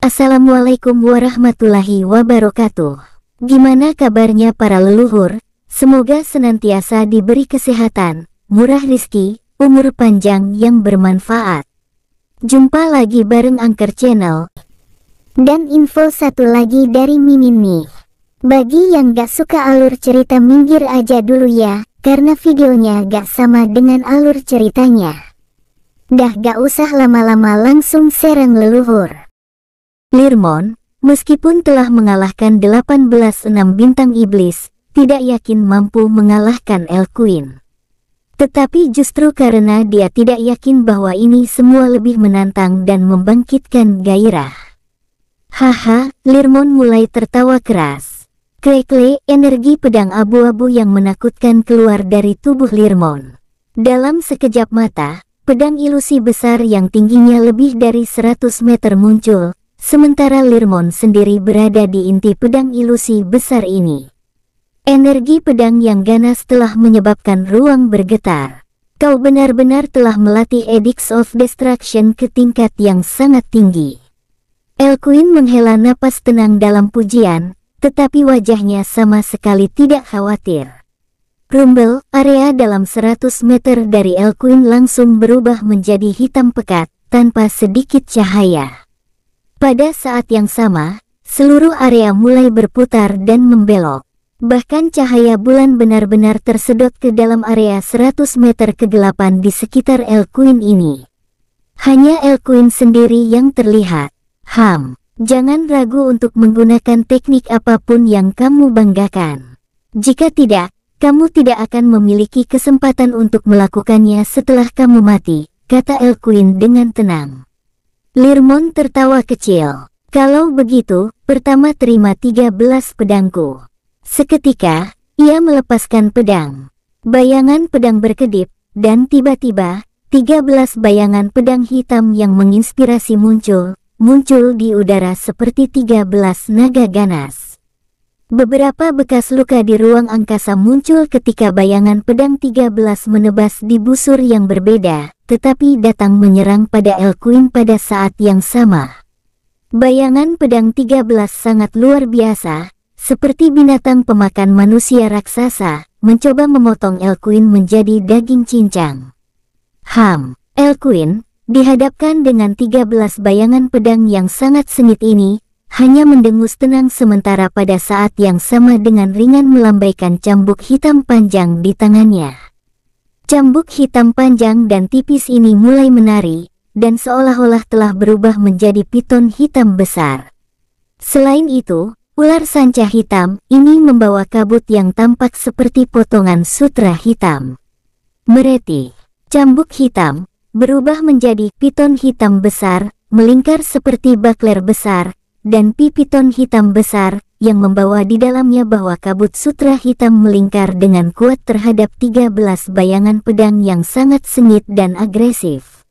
Assalamualaikum warahmatullahi wabarakatuh. Gimana kabarnya para leluhur? Semoga senantiasa diberi kesehatan, murah rizki, umur panjang yang bermanfaat. Jumpa lagi bareng Angker Channel. Dan info satu lagi dari Mimin nih. Bagi yang gak suka alur cerita minggir aja dulu ya, karena videonya gak sama dengan alur ceritanya. Dah gak usah lama-lama langsung serang leluhur. Lirmon, meskipun telah mengalahkan 18 enam bintang iblis, tidak yakin mampu mengalahkan El Queen. Tetapi justru karena dia tidak yakin bahwa ini semua lebih menantang dan membangkitkan gairah. Haha, Lirmon mulai tertawa keras. Kle-kle energi pedang abu-abu yang menakutkan keluar dari tubuh Lirmon. Dalam sekejap mata, pedang ilusi besar yang tingginya lebih dari 100 meter muncul, sementara Lirmon sendiri berada di inti pedang ilusi besar ini. Energi pedang yang ganas telah menyebabkan ruang bergetar. Kau benar-benar telah melatih Edicts of Destruction ke tingkat yang sangat tinggi. Elquin menghela napas tenang dalam pujian, tetapi wajahnya sama sekali tidak khawatir. Rumble, area dalam 100 meter dari El Queen langsung berubah menjadi hitam pekat, tanpa sedikit cahaya. Pada saat yang sama, seluruh area mulai berputar dan membelok. Bahkan cahaya bulan benar-benar tersedot ke dalam area 100 meter kegelapan di sekitar El Queen ini. Hanya El Queen sendiri yang terlihat. Ham. Jangan ragu untuk menggunakan teknik apapun yang kamu banggakan. Jika tidak, kamu tidak akan memiliki kesempatan untuk melakukannya setelah kamu mati, kata El Queen dengan tenang. Lirmon tertawa kecil. Kalau begitu, pertama terima 13 pedangku. Seketika, ia melepaskan pedang. Bayangan pedang berkedip, dan tiba-tiba, 13 bayangan pedang hitam yang menginspirasi muncul, muncul di udara seperti 13 naga ganas. Beberapa bekas luka di ruang angkasa muncul ketika bayangan pedang 13 menebas di busur yang berbeda, tetapi datang menyerang pada El Queen pada saat yang sama. Bayangan pedang 13 sangat luar biasa, seperti binatang pemakan manusia raksasa, mencoba memotong El Queen menjadi daging cincang. Ham, El Queen, dihadapkan dengan 13 bayangan pedang yang sangat sengit ini, hanya mendengus tenang sementara pada saat yang sama dengan ringan melambaikan cambuk hitam panjang di tangannya. Cambuk hitam panjang dan tipis ini mulai menari, dan seolah-olah telah berubah menjadi piton hitam besar. Selain itu, ular sanca hitam ini membawa kabut yang tampak seperti potongan sutra hitam. Mereti, cambuk hitam, berubah menjadi piton hitam besar, melingkar seperti bakler besar, dan pipiton hitam besar, yang membawa di dalamnya bahwa kabut sutra hitam melingkar dengan kuat terhadap 13 bayangan pedang yang sangat sengit dan agresif.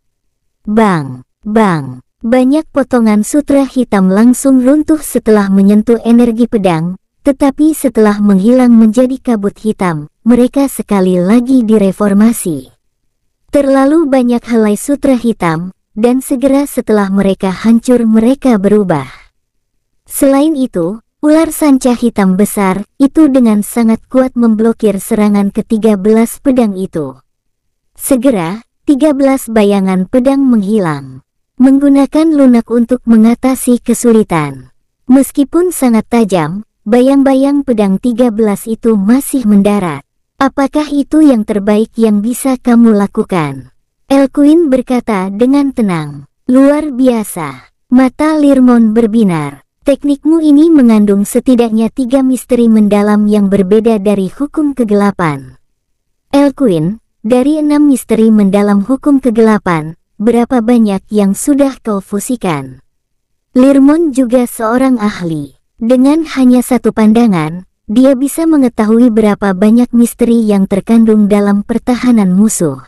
Bang, bang, banyak potongan sutra hitam langsung runtuh setelah menyentuh energi pedang, tetapi setelah menghilang menjadi kabut hitam, mereka sekali lagi direformasi. Terlalu banyak helai sutra hitam, dan segera setelah mereka hancur mereka berubah. Selain itu, ular sanca hitam besar itu dengan sangat kuat memblokir serangan ketiga belas pedang itu. Segera, tiga belas bayangan pedang menghilang. Menggunakan lunak untuk mengatasi kesulitan. Meskipun sangat tajam, bayang-bayang pedang tiga belas itu masih mendarat. Apakah itu yang terbaik yang bisa kamu lakukan? Queen berkata dengan tenang. Luar biasa. Mata Lirmon berbinar. Teknikmu ini mengandung setidaknya tiga misteri mendalam yang berbeda dari hukum kegelapan. Elquin, dari enam misteri mendalam hukum kegelapan, berapa banyak yang sudah kau fusikan? Lirmon juga seorang ahli. Dengan hanya satu pandangan, dia bisa mengetahui berapa banyak misteri yang terkandung dalam pertahanan musuh.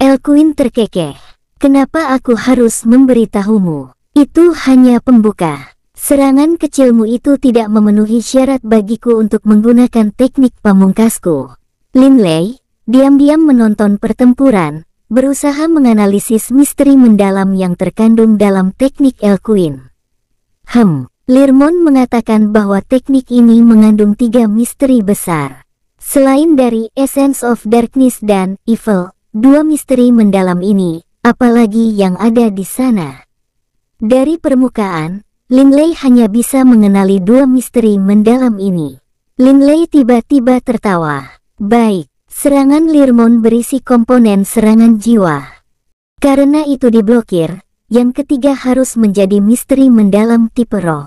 Elkuin terkekeh. Kenapa aku harus memberitahumu? Itu hanya pembuka. Serangan kecilmu itu tidak memenuhi syarat bagiku untuk menggunakan teknik pamungkasku. Lin Lei diam-diam menonton pertempuran, berusaha menganalisis misteri mendalam yang terkandung dalam teknik Elkuin. Hem, Lirmon mengatakan bahwa teknik ini mengandung tiga misteri besar. Selain dari Essence of Darkness dan Evil, dua misteri mendalam ini, apalagi yang ada di sana. Dari permukaan, Linley hanya bisa mengenali dua misteri mendalam ini. Linley tiba-tiba tertawa. Baik, serangan Lirmon berisi komponen serangan jiwa. Karena itu diblokir, yang ketiga harus menjadi misteri mendalam tipe roh.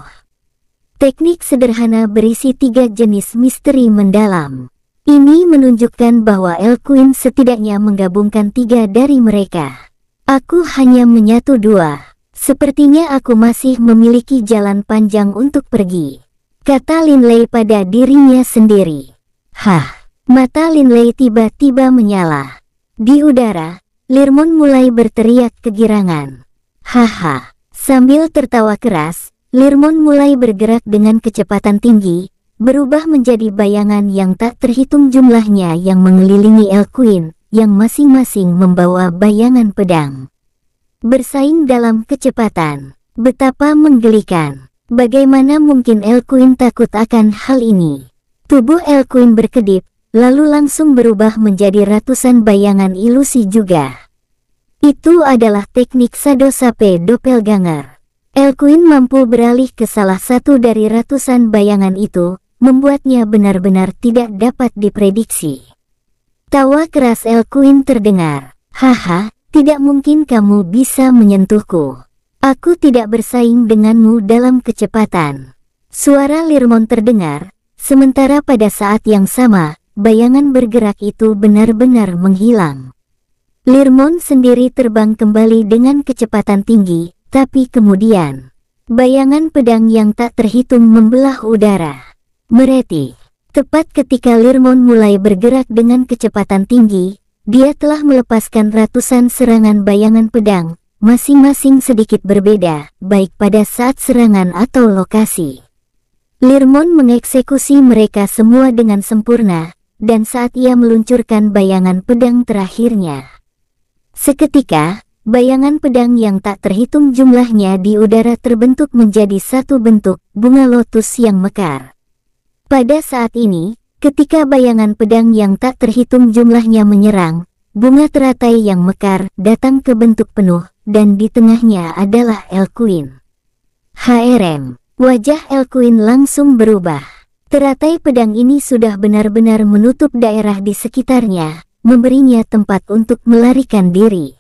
Teknik sederhana berisi tiga jenis misteri mendalam. Ini menunjukkan bahwa El Queen setidaknya menggabungkan tiga dari mereka. Aku hanya menyatu dua. Sepertinya aku masih memiliki jalan panjang untuk pergi. Kata Linley pada dirinya sendiri. Hah, mata Linley tiba-tiba menyala. Di udara, Lirmon mulai berteriak kegirangan. Haha, sambil tertawa keras, Lirmon mulai bergerak dengan kecepatan tinggi, berubah menjadi bayangan yang tak terhitung jumlahnya yang mengelilingi El Queen, yang masing-masing membawa bayangan pedang. Bersaing dalam kecepatan, betapa menggelikan. Bagaimana mungkin El Queen takut akan hal ini? Tubuh El Queen berkedip, lalu langsung berubah menjadi ratusan bayangan ilusi juga. Itu adalah teknik Sadosape Doppelganger. Elquin mampu beralih ke salah satu dari ratusan bayangan itu, membuatnya benar-benar tidak dapat diprediksi. Tawa keras Elquin terdengar. Haha, tidak mungkin kamu bisa menyentuhku. Aku tidak bersaing denganmu dalam kecepatan. Suara Lirmon terdengar, sementara pada saat yang sama, bayangan bergerak itu benar-benar menghilang. Lirmon sendiri terbang kembali dengan kecepatan tinggi, tapi kemudian, bayangan pedang yang tak terhitung membelah udara. Mereti, tepat ketika Lirmon mulai bergerak dengan kecepatan tinggi, dia telah melepaskan ratusan serangan bayangan pedang, masing-masing sedikit berbeda, baik pada saat serangan atau lokasi. Lirmon mengeksekusi mereka semua dengan sempurna, dan saat ia meluncurkan bayangan pedang terakhirnya, Seketika, bayangan pedang yang tak terhitung jumlahnya di udara terbentuk menjadi satu bentuk bunga lotus yang mekar. Pada saat ini, ketika bayangan pedang yang tak terhitung jumlahnya menyerang, bunga teratai yang mekar datang ke bentuk penuh dan di tengahnya adalah El Queen. HRM, wajah El Queen langsung berubah. Teratai pedang ini sudah benar-benar menutup daerah di sekitarnya, memberinya tempat untuk melarikan diri.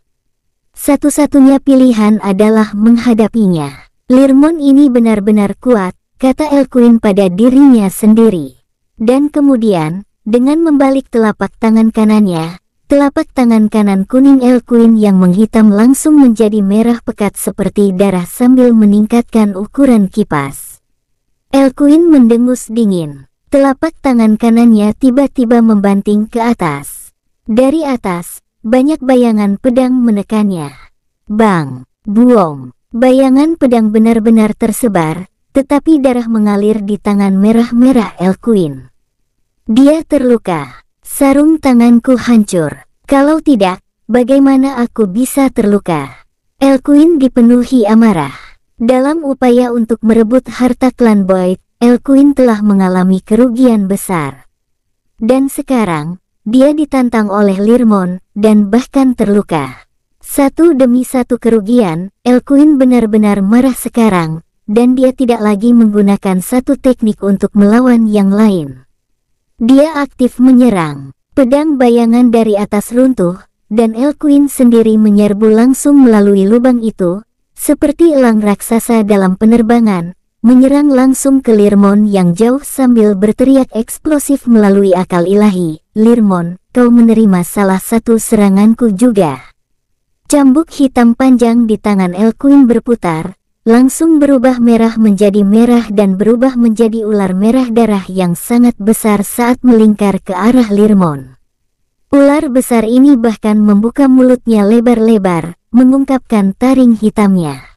Satu-satunya pilihan adalah menghadapinya. Lirmon ini benar-benar kuat, kata Elquin pada dirinya sendiri. Dan kemudian, dengan membalik telapak tangan kanannya, telapak tangan kanan kuning Elquin yang menghitam langsung menjadi merah pekat seperti darah sambil meningkatkan ukuran kipas. Elquin mendengus dingin. Telapak tangan kanannya tiba-tiba membanting ke atas. Dari atas, banyak bayangan pedang menekannya. Bang, buong, bayangan pedang benar-benar tersebar, tetapi darah mengalir di tangan merah-merah El Queen. Dia terluka, sarung tanganku hancur. Kalau tidak, bagaimana aku bisa terluka? El Queen dipenuhi amarah. Dalam upaya untuk merebut harta klan Boyd, El Queen telah mengalami kerugian besar. Dan sekarang, dia ditantang oleh Lirmon, dan bahkan terluka. Satu demi satu kerugian, Elkuin benar-benar marah sekarang, dan dia tidak lagi menggunakan satu teknik untuk melawan yang lain. Dia aktif menyerang. Pedang bayangan dari atas runtuh, dan Elkuin sendiri menyerbu langsung melalui lubang itu, seperti elang raksasa dalam penerbangan, menyerang langsung ke Lirmon yang jauh sambil berteriak eksplosif melalui akal ilahi. Lirmon, kau menerima salah satu seranganku juga. Cambuk hitam panjang di tangan El Queen berputar, langsung berubah merah menjadi merah dan berubah menjadi ular merah darah yang sangat besar saat melingkar ke arah Lirmon. Ular besar ini bahkan membuka mulutnya lebar-lebar, mengungkapkan taring hitamnya.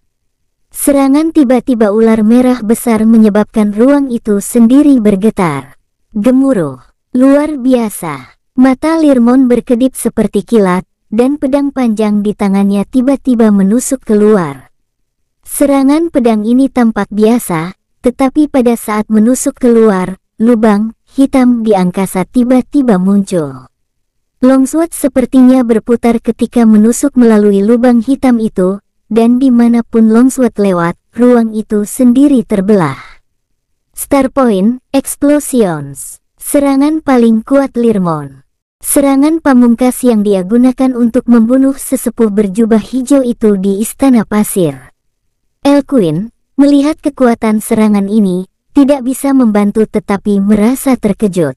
Serangan tiba-tiba ular merah besar menyebabkan ruang itu sendiri bergetar. Gemuruh. Luar biasa. Mata Lirmon berkedip seperti kilat, dan pedang panjang di tangannya tiba-tiba menusuk keluar. Serangan pedang ini tampak biasa, tetapi pada saat menusuk keluar, lubang hitam di angkasa tiba-tiba muncul. Longsword sepertinya berputar ketika menusuk melalui lubang hitam itu, dan dimanapun longsword lewat, ruang itu sendiri terbelah. Starpoint Explosions Serangan paling kuat Lirmon. Serangan pamungkas yang dia gunakan untuk membunuh sesepuh berjubah hijau itu di Istana Pasir. Elquin, melihat kekuatan serangan ini, tidak bisa membantu tetapi merasa terkejut.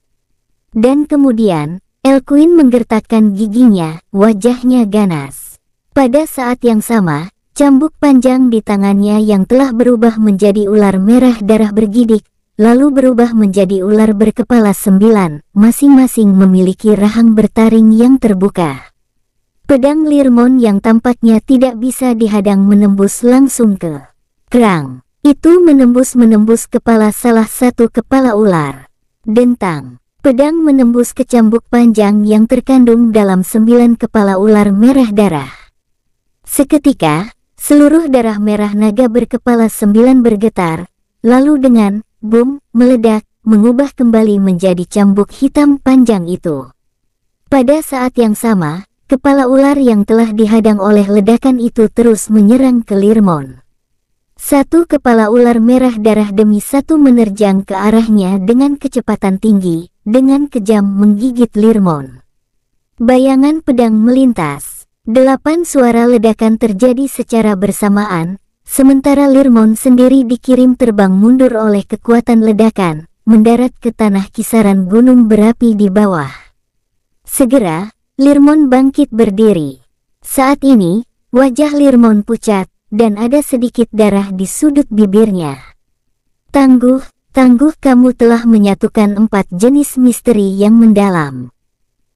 Dan kemudian, Elquin menggertakkan giginya, wajahnya ganas. Pada saat yang sama, cambuk panjang di tangannya yang telah berubah menjadi ular merah darah bergidik, lalu berubah menjadi ular berkepala sembilan, masing-masing memiliki rahang bertaring yang terbuka. Pedang Lirmon yang tampaknya tidak bisa dihadang menembus langsung ke kerang. Itu menembus-menembus kepala salah satu kepala ular. Dentang, pedang menembus kecambuk panjang yang terkandung dalam sembilan kepala ular merah darah. Seketika, seluruh darah merah naga berkepala sembilan bergetar, lalu dengan boom, meledak, mengubah kembali menjadi cambuk hitam panjang itu. Pada saat yang sama, kepala ular yang telah dihadang oleh ledakan itu terus menyerang ke Lirmon. Satu kepala ular merah darah demi satu menerjang ke arahnya dengan kecepatan tinggi, dengan kejam menggigit Lirmon. Bayangan pedang melintas. Delapan suara ledakan terjadi secara bersamaan, Sementara Lirmon sendiri dikirim terbang mundur oleh kekuatan ledakan, mendarat ke tanah kisaran gunung berapi di bawah. Segera, Lirmon bangkit berdiri. Saat ini, wajah Lirmon pucat, dan ada sedikit darah di sudut bibirnya. Tangguh, tangguh kamu telah menyatukan empat jenis misteri yang mendalam.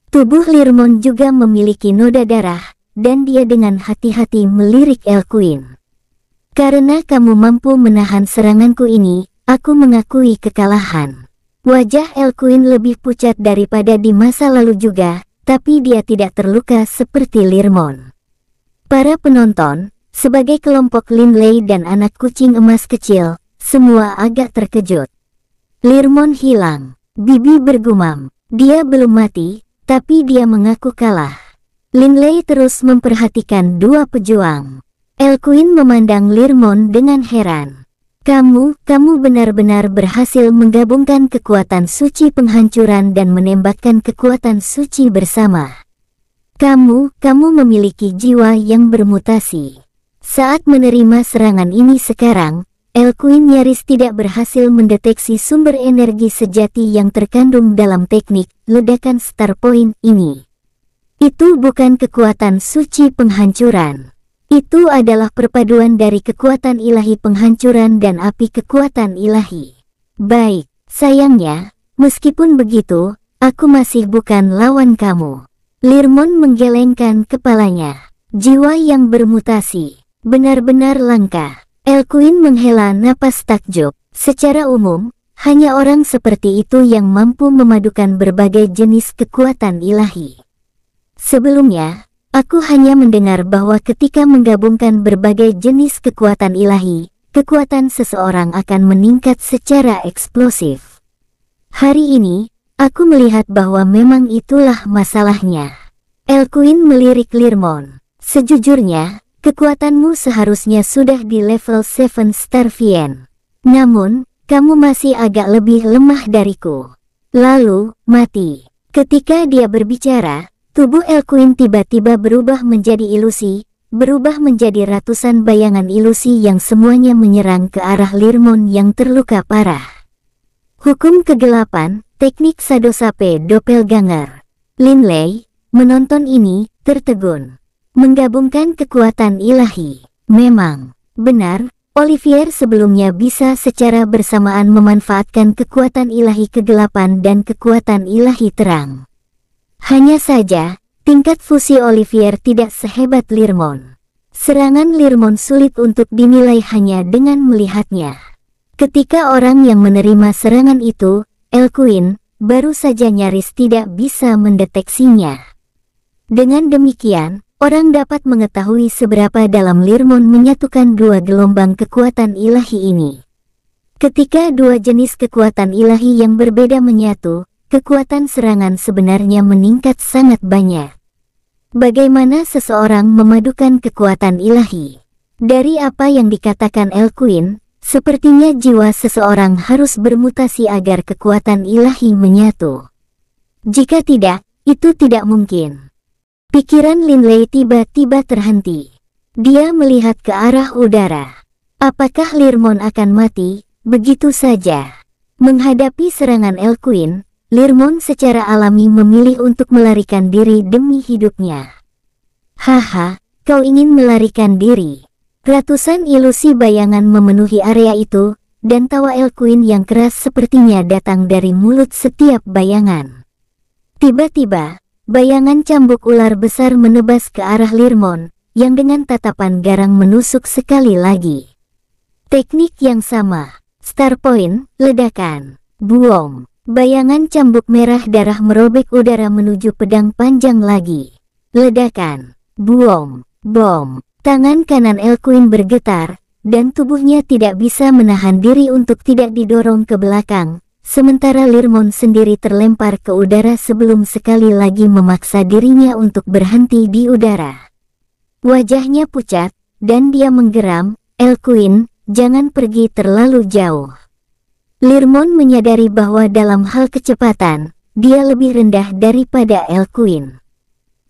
Tubuh Lirmon juga memiliki noda darah, dan dia dengan hati-hati melirik El Queen. Karena kamu mampu menahan seranganku ini, aku mengakui kekalahan. Wajah Elkuin lebih pucat daripada di masa lalu juga, tapi dia tidak terluka seperti Lirmon. Para penonton, sebagai kelompok Linley dan anak kucing emas kecil, semua agak terkejut. Lirmon hilang, Bibi bergumam, dia belum mati, tapi dia mengaku kalah. Linley terus memperhatikan dua pejuang. Elquin memandang Lirmon dengan heran. Kamu, kamu benar-benar berhasil menggabungkan kekuatan suci penghancuran dan menembakkan kekuatan suci bersama. Kamu, kamu memiliki jiwa yang bermutasi. Saat menerima serangan ini sekarang, Elquin nyaris tidak berhasil mendeteksi sumber energi sejati yang terkandung dalam teknik ledakan Star Point ini. Itu bukan kekuatan suci penghancuran. Itu adalah perpaduan dari kekuatan ilahi penghancuran dan api kekuatan ilahi. Baik, sayangnya, meskipun begitu, aku masih bukan lawan kamu. Lirmon menggelengkan kepalanya. Jiwa yang bermutasi, benar-benar langka. Elkuin menghela napas takjub. Secara umum, hanya orang seperti itu yang mampu memadukan berbagai jenis kekuatan ilahi. Sebelumnya, Aku hanya mendengar bahwa ketika menggabungkan berbagai jenis kekuatan ilahi, kekuatan seseorang akan meningkat secara eksplosif. Hari ini, aku melihat bahwa memang itulah masalahnya. Elkuin melirik Lirmon. Sejujurnya, kekuatanmu seharusnya sudah di level 7 Star Namun, kamu masih agak lebih lemah dariku. Lalu, mati. Ketika dia berbicara, Tubuh El tiba-tiba berubah menjadi ilusi, berubah menjadi ratusan bayangan ilusi yang semuanya menyerang ke arah Lirmon yang terluka parah. Hukum kegelapan, teknik Sadosape Doppelganger. Lin Lei menonton ini, tertegun. Menggabungkan kekuatan ilahi. Memang, benar, Olivier sebelumnya bisa secara bersamaan memanfaatkan kekuatan ilahi kegelapan dan kekuatan ilahi terang. Hanya saja, tingkat fusi Olivier tidak sehebat Lirmon. Serangan Lirmon sulit untuk dinilai hanya dengan melihatnya. Ketika orang yang menerima serangan itu, Elquin baru saja nyaris tidak bisa mendeteksinya. Dengan demikian, orang dapat mengetahui seberapa dalam Lirmon menyatukan dua gelombang kekuatan ilahi ini. Ketika dua jenis kekuatan ilahi yang berbeda menyatu, kekuatan serangan sebenarnya meningkat sangat banyak. Bagaimana seseorang memadukan kekuatan ilahi? Dari apa yang dikatakan El Queen, sepertinya jiwa seseorang harus bermutasi agar kekuatan ilahi menyatu. Jika tidak, itu tidak mungkin. Pikiran Lin Lei tiba-tiba terhenti. Dia melihat ke arah udara. Apakah Lirmon akan mati, begitu saja? Menghadapi serangan El Queen, Lirmon secara alami memilih untuk melarikan diri demi hidupnya. Haha, kau ingin melarikan diri. Ratusan ilusi bayangan memenuhi area itu, dan tawa El yang keras sepertinya datang dari mulut setiap bayangan. Tiba-tiba, bayangan cambuk ular besar menebas ke arah Lirmon, yang dengan tatapan garang menusuk sekali lagi. Teknik yang sama, Star Point, ledakan, buong. Bayangan cambuk merah darah merobek udara menuju pedang panjang lagi. Ledakan, buom, bom, tangan kanan El Elquin bergetar, dan tubuhnya tidak bisa menahan diri untuk tidak didorong ke belakang, sementara Lirmon sendiri terlempar ke udara sebelum sekali lagi memaksa dirinya untuk berhenti di udara. Wajahnya pucat, dan dia menggeram, El Elquin, jangan pergi terlalu jauh. Lirmon menyadari bahwa dalam hal kecepatan, dia lebih rendah daripada Elquin.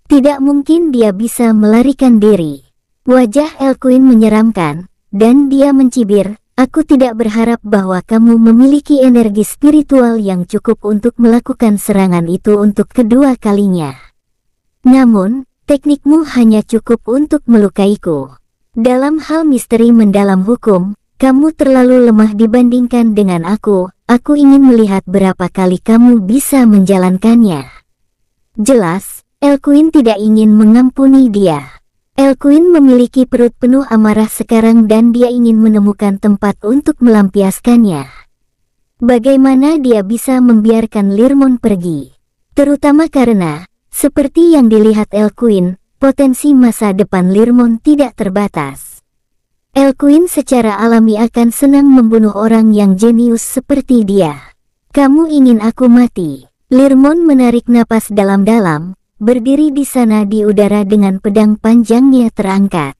Tidak mungkin dia bisa melarikan diri. Wajah Elquin menyeramkan, dan dia mencibir, Aku tidak berharap bahwa kamu memiliki energi spiritual yang cukup untuk melakukan serangan itu untuk kedua kalinya. Namun, teknikmu hanya cukup untuk melukaiku. Dalam hal misteri mendalam hukum, kamu terlalu lemah dibandingkan dengan aku, aku ingin melihat berapa kali kamu bisa menjalankannya. Jelas, El Queen tidak ingin mengampuni dia. El Queen memiliki perut penuh amarah sekarang dan dia ingin menemukan tempat untuk melampiaskannya. Bagaimana dia bisa membiarkan Lirmon pergi? Terutama karena, seperti yang dilihat El Queen, potensi masa depan Lirmon tidak terbatas. El Queen secara alami akan senang membunuh orang yang jenius seperti dia. Kamu ingin aku mati? Lirmon menarik napas dalam-dalam, berdiri di sana di udara dengan pedang panjangnya terangkat.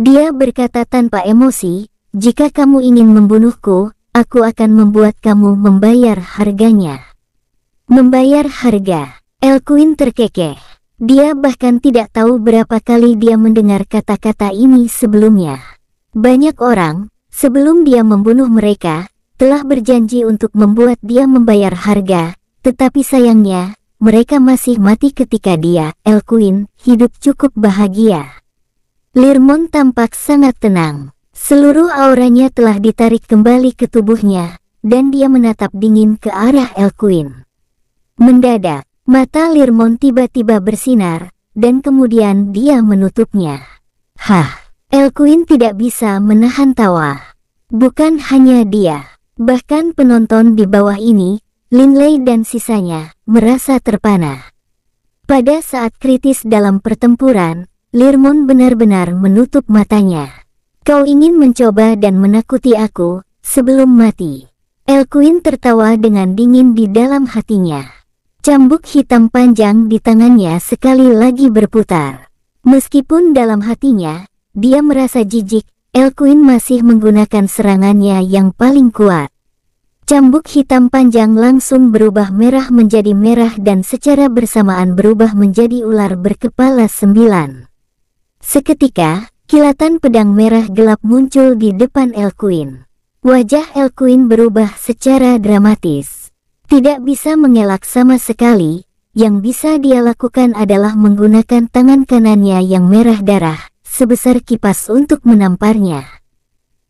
Dia berkata tanpa emosi, jika kamu ingin membunuhku, aku akan membuat kamu membayar harganya. Membayar harga, El Queen terkekeh. Dia bahkan tidak tahu berapa kali dia mendengar kata-kata ini sebelumnya. Banyak orang, sebelum dia membunuh mereka, telah berjanji untuk membuat dia membayar harga, tetapi sayangnya, mereka masih mati ketika dia, El Queen, hidup cukup bahagia. Lirmon tampak sangat tenang. Seluruh auranya telah ditarik kembali ke tubuhnya, dan dia menatap dingin ke arah El Queen. Mendadak, mata Lirmon tiba-tiba bersinar, dan kemudian dia menutupnya. Hah! Elquin tidak bisa menahan tawa. Bukan hanya dia, bahkan penonton di bawah ini, Linley dan sisanya, merasa terpana. Pada saat kritis dalam pertempuran, Lirmon benar-benar menutup matanya. Kau ingin mencoba dan menakuti aku, sebelum mati. Elquin tertawa dengan dingin di dalam hatinya. Cambuk hitam panjang di tangannya sekali lagi berputar. Meskipun dalam hatinya, dia merasa jijik, El masih menggunakan serangannya yang paling kuat. Cambuk hitam panjang langsung berubah merah menjadi merah dan secara bersamaan berubah menjadi ular berkepala sembilan. Seketika, kilatan pedang merah gelap muncul di depan El Wajah El berubah secara dramatis. Tidak bisa mengelak sama sekali, yang bisa dia lakukan adalah menggunakan tangan kanannya yang merah darah, sebesar kipas untuk menamparnya.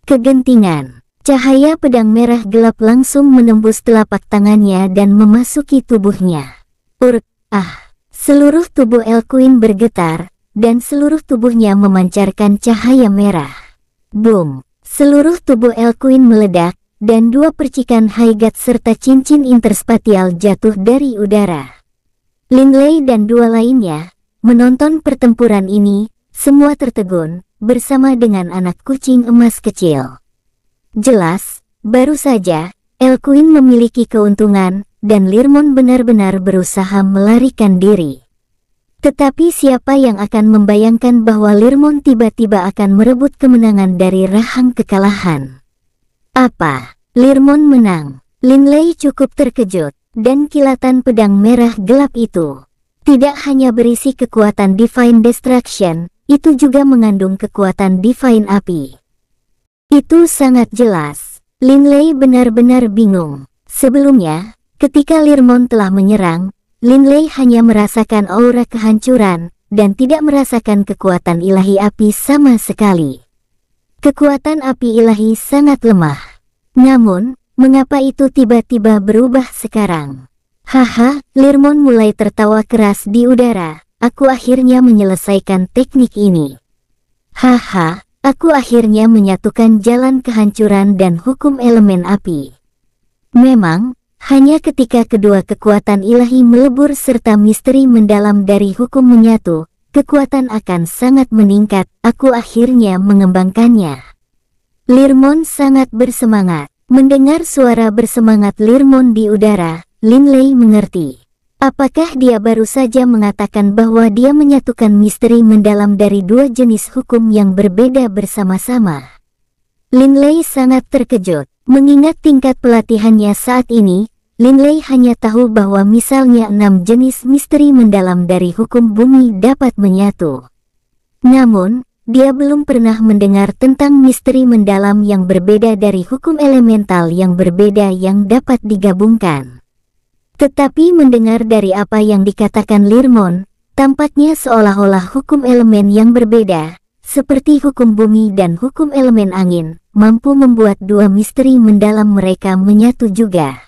Kegentingan, cahaya pedang merah gelap langsung menembus telapak tangannya dan memasuki tubuhnya. Urk, ah, seluruh tubuh El Queen bergetar, dan seluruh tubuhnya memancarkan cahaya merah. Boom, seluruh tubuh El Queen meledak, dan dua percikan Haigat serta cincin interspatial jatuh dari udara. Lei dan dua lainnya menonton pertempuran ini semua tertegun, bersama dengan anak kucing emas kecil. Jelas, baru saja, Elkuin memiliki keuntungan, dan Lirmon benar-benar berusaha melarikan diri. Tetapi siapa yang akan membayangkan bahwa Lirmon tiba-tiba akan merebut kemenangan dari rahang kekalahan? Apa? Lirmon menang. Linley cukup terkejut, dan kilatan pedang merah gelap itu. Tidak hanya berisi kekuatan Divine Destruction, itu juga mengandung kekuatan Divine Api. Itu sangat jelas. Lin Lei benar-benar bingung. Sebelumnya, ketika Lirmon telah menyerang, Lin Lei hanya merasakan aura kehancuran dan tidak merasakan kekuatan ilahi api sama sekali. Kekuatan api ilahi sangat lemah. Namun, mengapa itu tiba-tiba berubah sekarang? Haha, Lirmon mulai tertawa keras di udara, aku akhirnya menyelesaikan teknik ini. Haha, aku akhirnya menyatukan jalan kehancuran dan hukum elemen api. Memang, hanya ketika kedua kekuatan ilahi melebur serta misteri mendalam dari hukum menyatu, kekuatan akan sangat meningkat, aku akhirnya mengembangkannya. Lirmon sangat bersemangat. Mendengar suara bersemangat Lirmon di udara, Linley mengerti. Apakah dia baru saja mengatakan bahwa dia menyatukan misteri mendalam dari dua jenis hukum yang berbeda bersama-sama? Lin Lei sangat terkejut, mengingat tingkat pelatihannya saat ini, Lin Lei hanya tahu bahwa misalnya enam jenis misteri mendalam dari hukum bumi dapat menyatu. Namun, dia belum pernah mendengar tentang misteri mendalam yang berbeda dari hukum elemental yang berbeda yang dapat digabungkan. Tetapi mendengar dari apa yang dikatakan Lirmon, tampaknya seolah-olah hukum elemen yang berbeda, seperti hukum bumi dan hukum elemen angin, mampu membuat dua misteri mendalam mereka menyatu juga.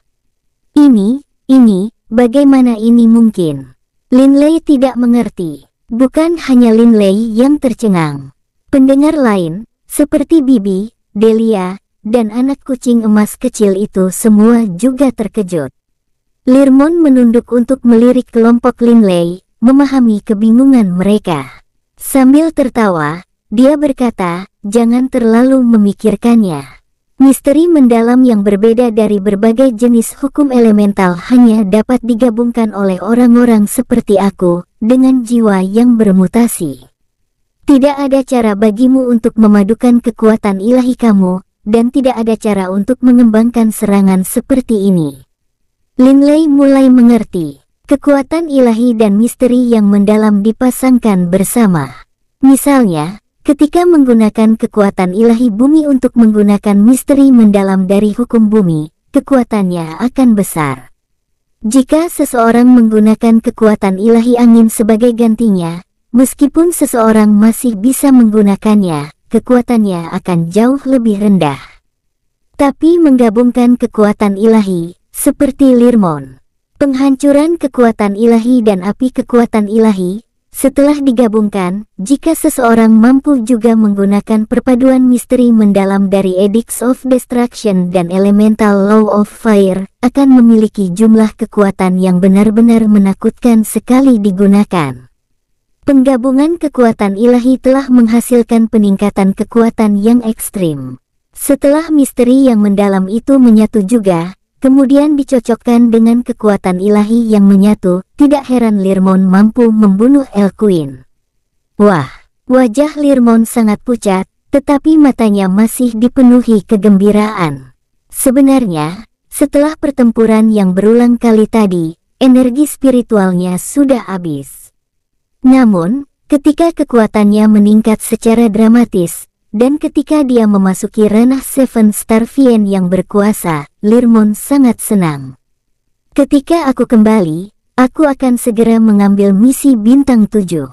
Ini, ini, bagaimana ini mungkin? Linlei tidak mengerti. Bukan hanya Linlei yang tercengang. Pendengar lain, seperti Bibi, Delia, dan anak kucing emas kecil itu semua juga terkejut. Lirmon menunduk untuk melirik kelompok Linley, memahami kebingungan mereka. Sambil tertawa, dia berkata, jangan terlalu memikirkannya. Misteri mendalam yang berbeda dari berbagai jenis hukum elemental hanya dapat digabungkan oleh orang-orang seperti aku, dengan jiwa yang bermutasi. Tidak ada cara bagimu untuk memadukan kekuatan ilahi kamu, dan tidak ada cara untuk mengembangkan serangan seperti ini. Linlei mulai mengerti kekuatan ilahi dan misteri yang mendalam dipasangkan bersama. Misalnya, ketika menggunakan kekuatan ilahi bumi untuk menggunakan misteri mendalam dari hukum bumi, kekuatannya akan besar. Jika seseorang menggunakan kekuatan ilahi angin sebagai gantinya, meskipun seseorang masih bisa menggunakannya, kekuatannya akan jauh lebih rendah. Tapi menggabungkan kekuatan ilahi seperti Lirmon, penghancuran kekuatan ilahi dan api kekuatan ilahi, setelah digabungkan, jika seseorang mampu juga menggunakan perpaduan misteri mendalam dari Edicts of Destruction dan Elemental Law of Fire, akan memiliki jumlah kekuatan yang benar-benar menakutkan sekali digunakan. Penggabungan kekuatan ilahi telah menghasilkan peningkatan kekuatan yang ekstrim. Setelah misteri yang mendalam itu menyatu juga, kemudian dicocokkan dengan kekuatan ilahi yang menyatu, tidak heran Lirmon mampu membunuh El Queen. Wah, wajah Lirmon sangat pucat, tetapi matanya masih dipenuhi kegembiraan. Sebenarnya, setelah pertempuran yang berulang kali tadi, energi spiritualnya sudah habis. Namun, ketika kekuatannya meningkat secara dramatis, dan ketika dia memasuki ranah Seven Star Vien yang berkuasa, Lirmon sangat senang. Ketika aku kembali, aku akan segera mengambil misi bintang tujuh.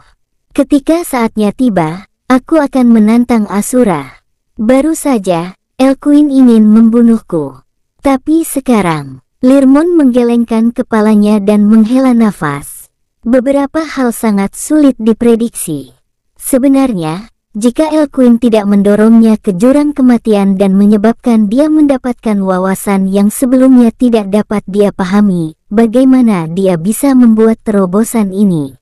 Ketika saatnya tiba, aku akan menantang Asura. Baru saja, Elquin ingin membunuhku. Tapi sekarang, Lirmon menggelengkan kepalanya dan menghela nafas. Beberapa hal sangat sulit diprediksi. Sebenarnya, jika El Queen tidak mendorongnya ke jurang kematian dan menyebabkan dia mendapatkan wawasan yang sebelumnya tidak dapat dia pahami, bagaimana dia bisa membuat terobosan ini?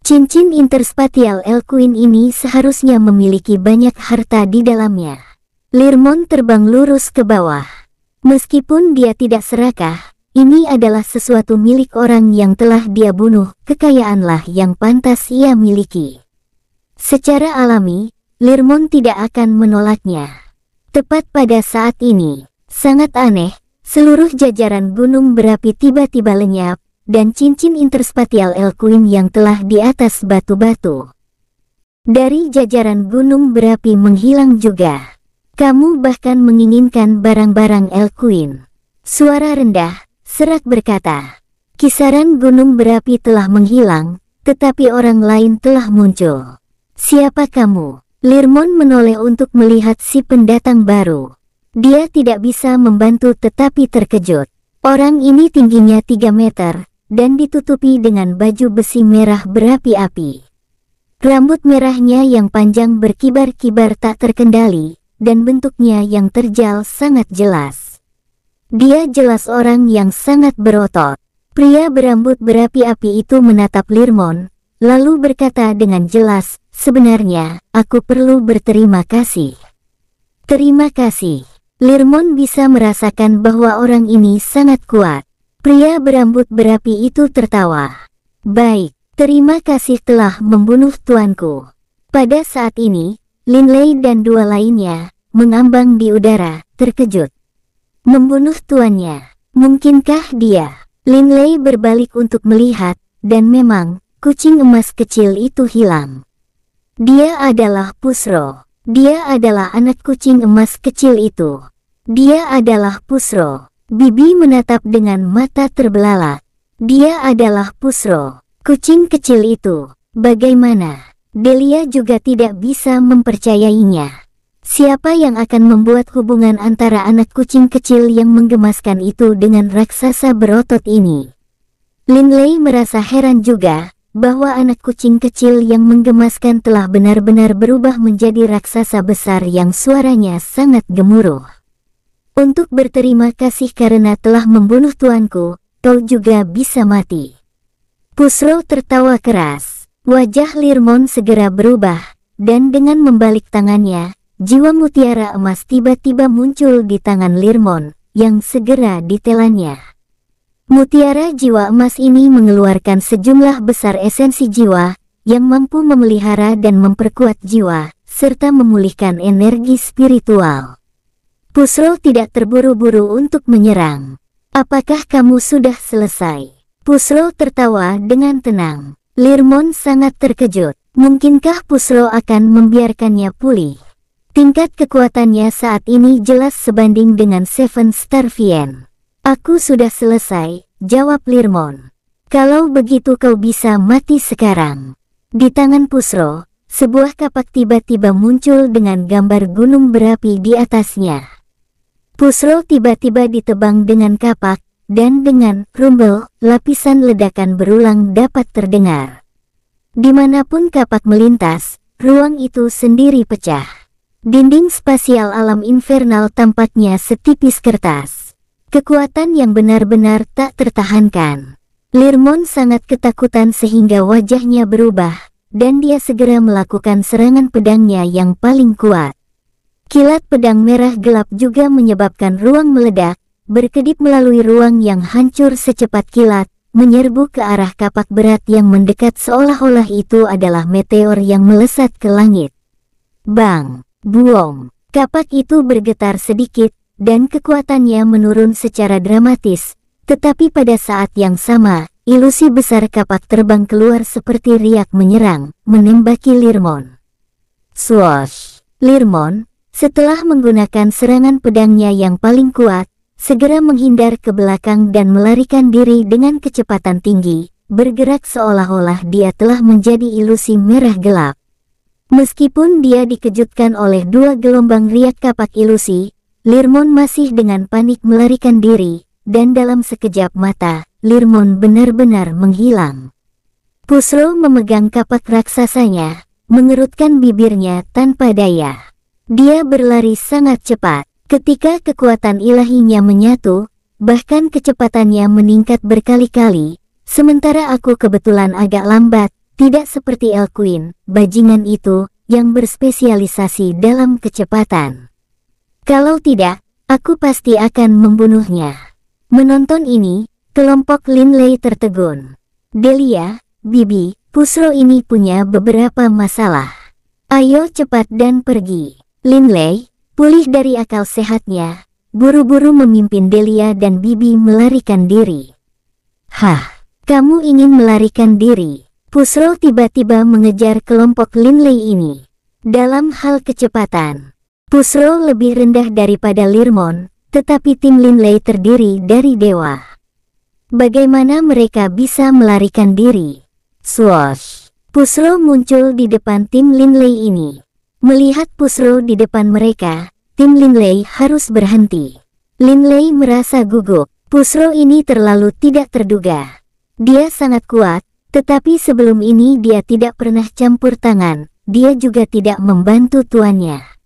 Cincin interspatial El Queen ini seharusnya memiliki banyak harta di dalamnya. Lirmon terbang lurus ke bawah. Meskipun dia tidak serakah, ini adalah sesuatu milik orang yang telah dia bunuh, kekayaanlah yang pantas ia miliki. Secara alami, Lirmon tidak akan menolaknya. Tepat pada saat ini, sangat aneh, seluruh jajaran gunung berapi tiba-tiba lenyap, dan cincin interspatial Elquin yang telah di atas batu-batu. Dari jajaran gunung berapi menghilang juga. Kamu bahkan menginginkan barang-barang Elquin. Suara rendah, serak berkata. Kisaran gunung berapi telah menghilang, tetapi orang lain telah muncul. Siapa kamu? Lirmon menoleh untuk melihat si pendatang baru. Dia tidak bisa membantu tetapi terkejut. Orang ini tingginya 3 meter, dan ditutupi dengan baju besi merah berapi-api. Rambut merahnya yang panjang berkibar-kibar tak terkendali, dan bentuknya yang terjal sangat jelas. Dia jelas orang yang sangat berotot. Pria berambut berapi-api itu menatap Lirmon, lalu berkata dengan jelas, Sebenarnya, aku perlu berterima kasih. Terima kasih. Lirmon bisa merasakan bahwa orang ini sangat kuat. Pria berambut berapi itu tertawa. Baik, terima kasih telah membunuh tuanku. Pada saat ini, Linley dan dua lainnya, mengambang di udara, terkejut. Membunuh tuannya, mungkinkah dia? Linley berbalik untuk melihat, dan memang, kucing emas kecil itu hilang. Dia adalah Pusro. Dia adalah anak kucing emas kecil itu. Dia adalah Pusro. Bibi menatap dengan mata terbelalak. Dia adalah Pusro. Kucing kecil itu. Bagaimana? Delia juga tidak bisa mempercayainya. Siapa yang akan membuat hubungan antara anak kucing kecil yang menggemaskan itu dengan raksasa berotot ini? Linley merasa heran juga, bahwa anak kucing kecil yang menggemaskan telah benar-benar berubah menjadi raksasa besar yang suaranya sangat gemuruh. Untuk berterima kasih karena telah membunuh tuanku, kau juga bisa mati. Pusro tertawa keras, wajah Lirmon segera berubah, dan dengan membalik tangannya, jiwa mutiara emas tiba-tiba muncul di tangan Lirmon, yang segera ditelannya. Mutiara jiwa emas ini mengeluarkan sejumlah besar esensi jiwa, yang mampu memelihara dan memperkuat jiwa, serta memulihkan energi spiritual. Pusro tidak terburu-buru untuk menyerang. Apakah kamu sudah selesai? Pusro tertawa dengan tenang. Lirmon sangat terkejut. Mungkinkah Pusro akan membiarkannya pulih? Tingkat kekuatannya saat ini jelas sebanding dengan Seven Star Vien. Aku sudah selesai, jawab Lirmon. Kalau begitu kau bisa mati sekarang. Di tangan Pusro, sebuah kapak tiba-tiba muncul dengan gambar gunung berapi di atasnya. Pusro tiba-tiba ditebang dengan kapak, dan dengan rumbel, lapisan ledakan berulang dapat terdengar. Dimanapun kapak melintas, ruang itu sendiri pecah. Dinding spasial alam infernal tampaknya setipis kertas. Kekuatan yang benar-benar tak tertahankan. Lirmon sangat ketakutan sehingga wajahnya berubah, dan dia segera melakukan serangan pedangnya yang paling kuat. Kilat pedang merah gelap juga menyebabkan ruang meledak, berkedip melalui ruang yang hancur secepat kilat, menyerbu ke arah kapak berat yang mendekat seolah-olah itu adalah meteor yang melesat ke langit. Bang, Buong! kapak itu bergetar sedikit, dan kekuatannya menurun secara dramatis, tetapi pada saat yang sama, ilusi besar kapak terbang keluar seperti riak menyerang, menembaki Lirmon. Swash! Lirmon, setelah menggunakan serangan pedangnya yang paling kuat, segera menghindar ke belakang dan melarikan diri dengan kecepatan tinggi, bergerak seolah-olah dia telah menjadi ilusi merah gelap. Meskipun dia dikejutkan oleh dua gelombang riak kapak ilusi, Lirmon masih dengan panik melarikan diri, dan dalam sekejap mata, Lirmon benar-benar menghilang. Pusro memegang kapak raksasanya, mengerutkan bibirnya tanpa daya. Dia berlari sangat cepat. Ketika kekuatan ilahinya menyatu, bahkan kecepatannya meningkat berkali-kali, sementara aku kebetulan agak lambat, tidak seperti El Queen, bajingan itu, yang berspesialisasi dalam kecepatan. Kalau tidak, aku pasti akan membunuhnya. Menonton ini, kelompok Lin Lei tertegun. Delia, Bibi, Pusro ini punya beberapa masalah. Ayo cepat dan pergi. Lin Lei. pulih dari akal sehatnya, buru-buru memimpin Delia dan Bibi melarikan diri. Hah, kamu ingin melarikan diri? Pusro tiba-tiba mengejar kelompok Lin Lei ini. Dalam hal kecepatan, Pusro lebih rendah daripada Lirmon, tetapi tim Linlay terdiri dari dewa. Bagaimana mereka bisa melarikan diri? Swash! Pusro muncul di depan tim Linlay ini. Melihat Pusro di depan mereka, tim Linlay harus berhenti. Linlay merasa gugup, Pusro ini terlalu tidak terduga. Dia sangat kuat, tetapi sebelum ini dia tidak pernah campur tangan, dia juga tidak membantu tuannya.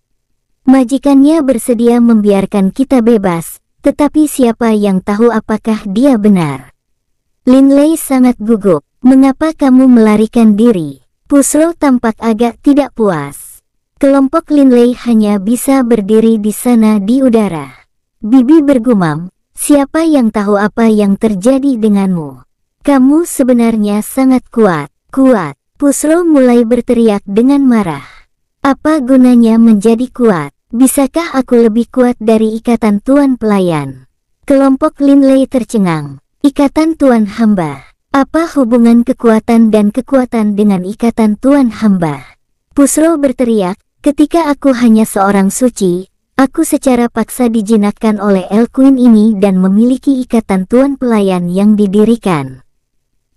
Majikannya bersedia membiarkan kita bebas, tetapi siapa yang tahu apakah dia benar? Lin Lei sangat gugup. Mengapa kamu melarikan diri? Pusro tampak agak tidak puas. Kelompok Lin Lei hanya bisa berdiri di sana di udara. Bibi bergumam, siapa yang tahu apa yang terjadi denganmu? Kamu sebenarnya sangat kuat, kuat. Pusro mulai berteriak dengan marah. Apa gunanya menjadi kuat? Bisakah aku lebih kuat dari ikatan tuan pelayan? Kelompok Linley tercengang. Ikatan tuan hamba. Apa hubungan kekuatan dan kekuatan dengan ikatan tuan hamba? Pusro berteriak, ketika aku hanya seorang suci, aku secara paksa dijinakkan oleh El Queen ini dan memiliki ikatan tuan pelayan yang didirikan.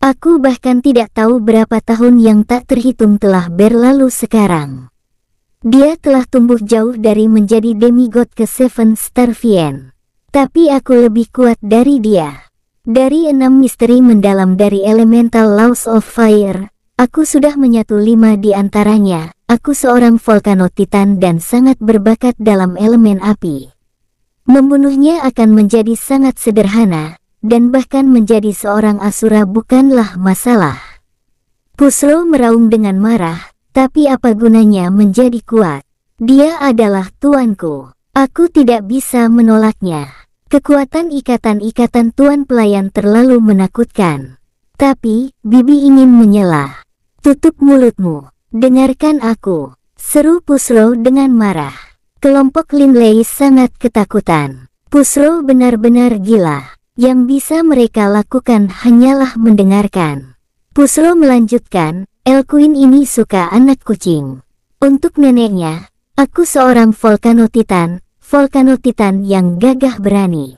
Aku bahkan tidak tahu berapa tahun yang tak terhitung telah berlalu sekarang. Dia telah tumbuh jauh dari menjadi demigod ke Seven Star Vien, Tapi aku lebih kuat dari dia. Dari enam misteri mendalam dari Elemental Laws of Fire, aku sudah menyatu lima di antaranya. Aku seorang volcano titan dan sangat berbakat dalam elemen api. Membunuhnya akan menjadi sangat sederhana, dan bahkan menjadi seorang asura bukanlah masalah. Pusro meraung dengan marah, tapi apa gunanya menjadi kuat? Dia adalah tuanku. Aku tidak bisa menolaknya. Kekuatan ikatan-ikatan tuan pelayan terlalu menakutkan. Tapi, Bibi ingin menyela. Tutup mulutmu. Dengarkan aku. Seru Pusro dengan marah. Kelompok Lin Lei sangat ketakutan. Pusro benar-benar gila. Yang bisa mereka lakukan hanyalah mendengarkan. Pusro melanjutkan, El Queen ini suka anak kucing. Untuk neneknya, aku seorang volcano titan, volcano titan yang gagah berani.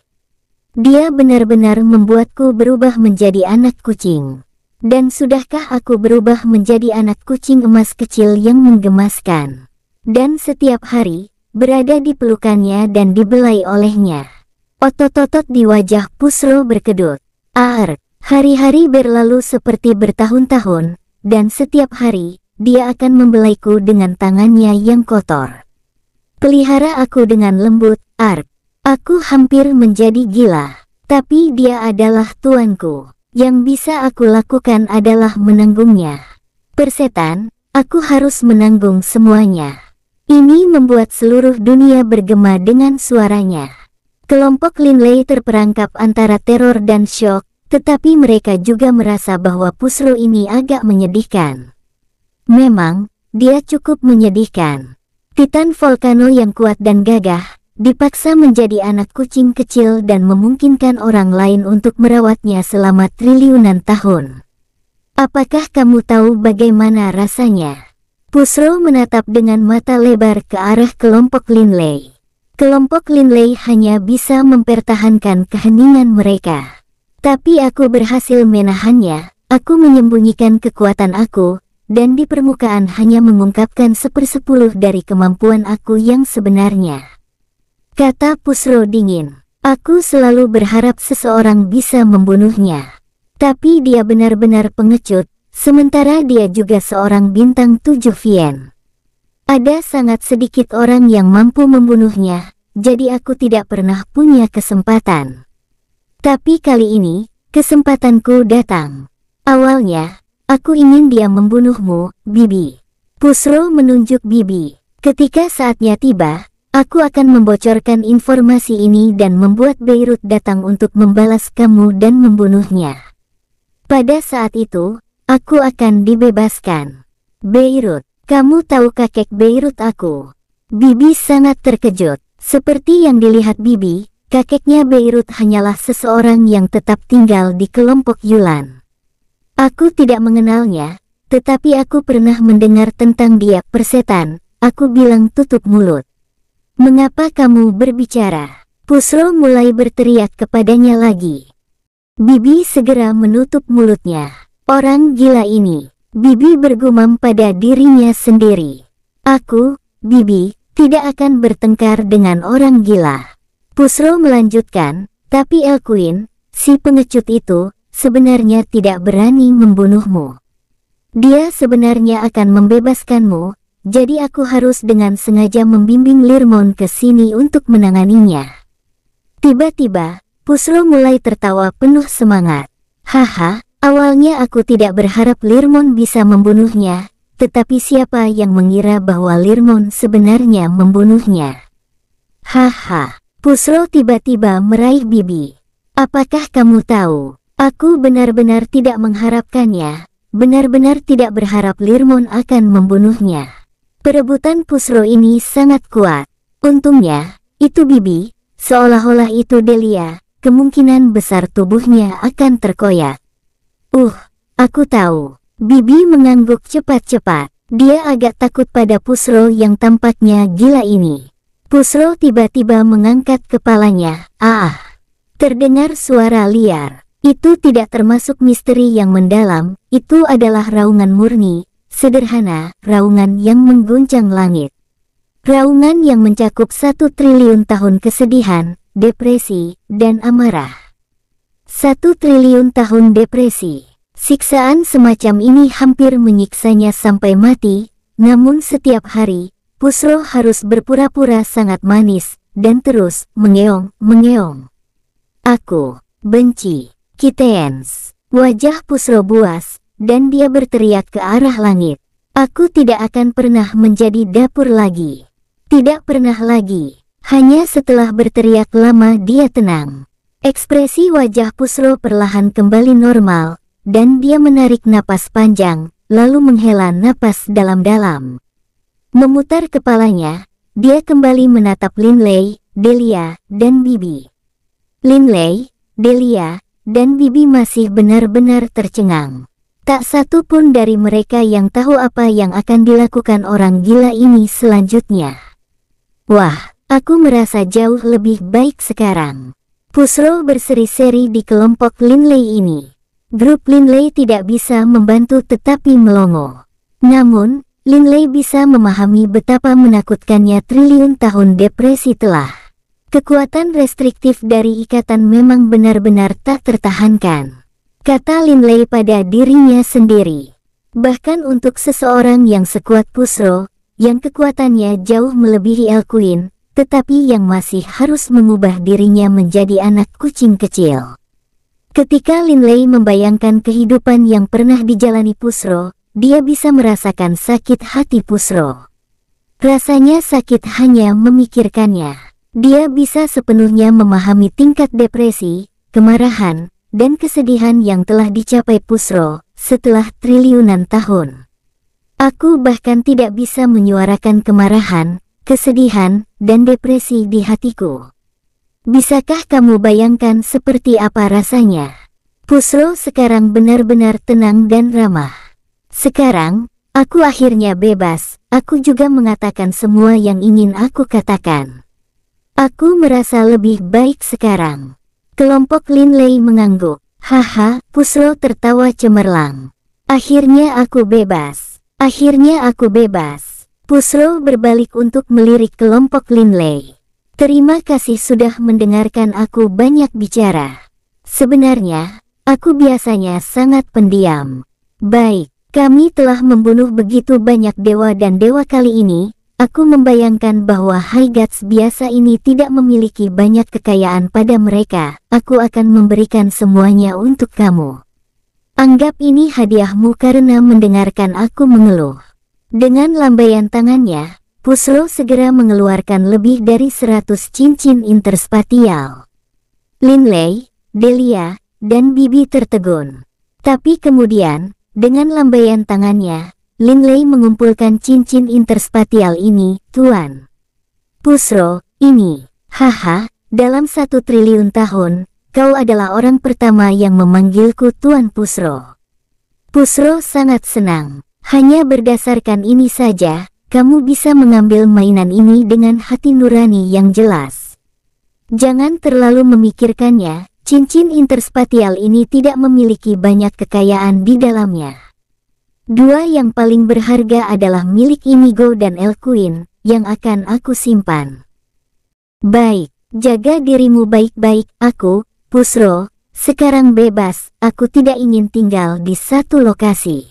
Dia benar-benar membuatku berubah menjadi anak kucing. Dan sudahkah aku berubah menjadi anak kucing emas kecil yang menggemaskan? Dan setiap hari, berada di pelukannya dan dibelai olehnya. Otot-otot di wajah Pusro berkedut. Aar, hari-hari berlalu seperti bertahun-tahun, dan setiap hari dia akan membelaiku dengan tangannya yang kotor. Pelihara aku dengan lembut, Ark. Aku hampir menjadi gila, tapi dia adalah tuanku. Yang bisa aku lakukan adalah menanggungnya. Persetan, aku harus menanggung semuanya. Ini membuat seluruh dunia bergema dengan suaranya. Kelompok Linley terperangkap antara teror dan shock. Tetapi mereka juga merasa bahwa Pusro ini agak menyedihkan. Memang, dia cukup menyedihkan. Titan Volcano yang kuat dan gagah, dipaksa menjadi anak kucing kecil dan memungkinkan orang lain untuk merawatnya selama triliunan tahun. Apakah kamu tahu bagaimana rasanya? Pusro menatap dengan mata lebar ke arah kelompok Linley. Kelompok Linley hanya bisa mempertahankan keheningan mereka. Tapi aku berhasil menahannya, aku menyembunyikan kekuatan aku, dan di permukaan hanya mengungkapkan sepersepuluh dari kemampuan aku yang sebenarnya. Kata Pusro dingin, aku selalu berharap seseorang bisa membunuhnya. Tapi dia benar-benar pengecut, sementara dia juga seorang bintang tujuh Vien. Ada sangat sedikit orang yang mampu membunuhnya, jadi aku tidak pernah punya kesempatan. Tapi kali ini, kesempatanku datang. Awalnya, aku ingin dia membunuhmu, Bibi. Pusro menunjuk Bibi. Ketika saatnya tiba, aku akan membocorkan informasi ini dan membuat Beirut datang untuk membalas kamu dan membunuhnya. Pada saat itu, aku akan dibebaskan. Beirut, kamu tahu kakek Beirut aku. Bibi sangat terkejut. Seperti yang dilihat Bibi, Kakeknya Beirut hanyalah seseorang yang tetap tinggal di kelompok Yulan. Aku tidak mengenalnya, tetapi aku pernah mendengar tentang dia persetan, aku bilang tutup mulut. Mengapa kamu berbicara? Pusro mulai berteriak kepadanya lagi. Bibi segera menutup mulutnya. Orang gila ini, Bibi bergumam pada dirinya sendiri. Aku, Bibi, tidak akan bertengkar dengan orang gila. Pusro melanjutkan, tapi El Queen, si pengecut itu, sebenarnya tidak berani membunuhmu. Dia sebenarnya akan membebaskanmu, jadi aku harus dengan sengaja membimbing Lirmon ke sini untuk menanganinya. Tiba-tiba, Pusro mulai tertawa penuh semangat. Haha, awalnya aku tidak berharap Lirmon bisa membunuhnya, tetapi siapa yang mengira bahwa Lirmon sebenarnya membunuhnya? Haha. Pusro tiba-tiba meraih bibi. Apakah kamu tahu, aku benar-benar tidak mengharapkannya, benar-benar tidak berharap Lirmon akan membunuhnya. Perebutan Pusro ini sangat kuat. Untungnya, itu bibi, seolah-olah itu Delia, kemungkinan besar tubuhnya akan terkoyak. Uh, aku tahu. Bibi mengangguk cepat-cepat. Dia agak takut pada Pusro yang tampaknya gila ini. Pusro tiba-tiba mengangkat kepalanya. Ah! Terdengar suara liar. Itu tidak termasuk misteri yang mendalam, itu adalah raungan murni, sederhana, raungan yang mengguncang langit. Raungan yang mencakup satu triliun tahun kesedihan, depresi, dan amarah. Satu triliun tahun depresi. Siksaan semacam ini hampir menyiksanya sampai mati, namun setiap hari, Pusro harus berpura-pura sangat manis, dan terus mengeong-mengeong. Aku benci Kiteens. Wajah Pusro buas, dan dia berteriak ke arah langit. Aku tidak akan pernah menjadi dapur lagi. Tidak pernah lagi. Hanya setelah berteriak lama dia tenang. Ekspresi wajah Pusro perlahan kembali normal, dan dia menarik napas panjang, lalu menghela napas dalam-dalam. Memutar kepalanya, dia kembali menatap Lin Lei, Delia, dan Bibi. Lin Lei, Delia, dan Bibi masih benar-benar tercengang. Tak satu pun dari mereka yang tahu apa yang akan dilakukan orang gila ini selanjutnya. Wah, aku merasa jauh lebih baik sekarang. Pusro berseri-seri di kelompok Lin Lei ini. Grup Lin Lei tidak bisa membantu tetapi melongo. Namun, Lin Lei bisa memahami betapa menakutkannya triliun tahun depresi telah. Kekuatan restriktif dari ikatan memang benar-benar tak tertahankan. Kata Lin Lei pada dirinya sendiri. Bahkan untuk seseorang yang sekuat Pusro, yang kekuatannya jauh melebihi Elkuin, tetapi yang masih harus mengubah dirinya menjadi anak kucing kecil. Ketika Lin Lei membayangkan kehidupan yang pernah dijalani Pusro, dia bisa merasakan sakit hati Pusro. Rasanya sakit hanya memikirkannya. Dia bisa sepenuhnya memahami tingkat depresi, kemarahan, dan kesedihan yang telah dicapai Pusro setelah triliunan tahun. Aku bahkan tidak bisa menyuarakan kemarahan, kesedihan, dan depresi di hatiku. Bisakah kamu bayangkan seperti apa rasanya? Pusro sekarang benar-benar tenang dan ramah. Sekarang, aku akhirnya bebas, aku juga mengatakan semua yang ingin aku katakan. Aku merasa lebih baik sekarang. Kelompok Lin Lei mengangguk. Haha, Puslo tertawa cemerlang. Akhirnya aku bebas. Akhirnya aku bebas. Puslo berbalik untuk melirik kelompok Lin Lei. Terima kasih sudah mendengarkan aku banyak bicara. Sebenarnya, aku biasanya sangat pendiam. Baik, kami telah membunuh begitu banyak dewa dan dewa kali ini, aku membayangkan bahwa High Gods biasa ini tidak memiliki banyak kekayaan pada mereka. Aku akan memberikan semuanya untuk kamu. Anggap ini hadiahmu karena mendengarkan aku mengeluh. Dengan lambaian tangannya, Pusro segera mengeluarkan lebih dari seratus cincin interspatial. Linlei, Delia, dan Bibi tertegun. Tapi kemudian, dengan lambaian tangannya, Lin Lei mengumpulkan cincin interspatial ini, Tuan. Pusro, ini, haha, dalam satu triliun tahun, kau adalah orang pertama yang memanggilku Tuan Pusro. Pusro sangat senang. Hanya berdasarkan ini saja, kamu bisa mengambil mainan ini dengan hati nurani yang jelas. Jangan terlalu memikirkannya, Cincin interspatial ini tidak memiliki banyak kekayaan di dalamnya. Dua yang paling berharga adalah milik Inigo dan El Queen, yang akan aku simpan. Baik, jaga dirimu baik-baik, aku, Pusro, sekarang bebas, aku tidak ingin tinggal di satu lokasi.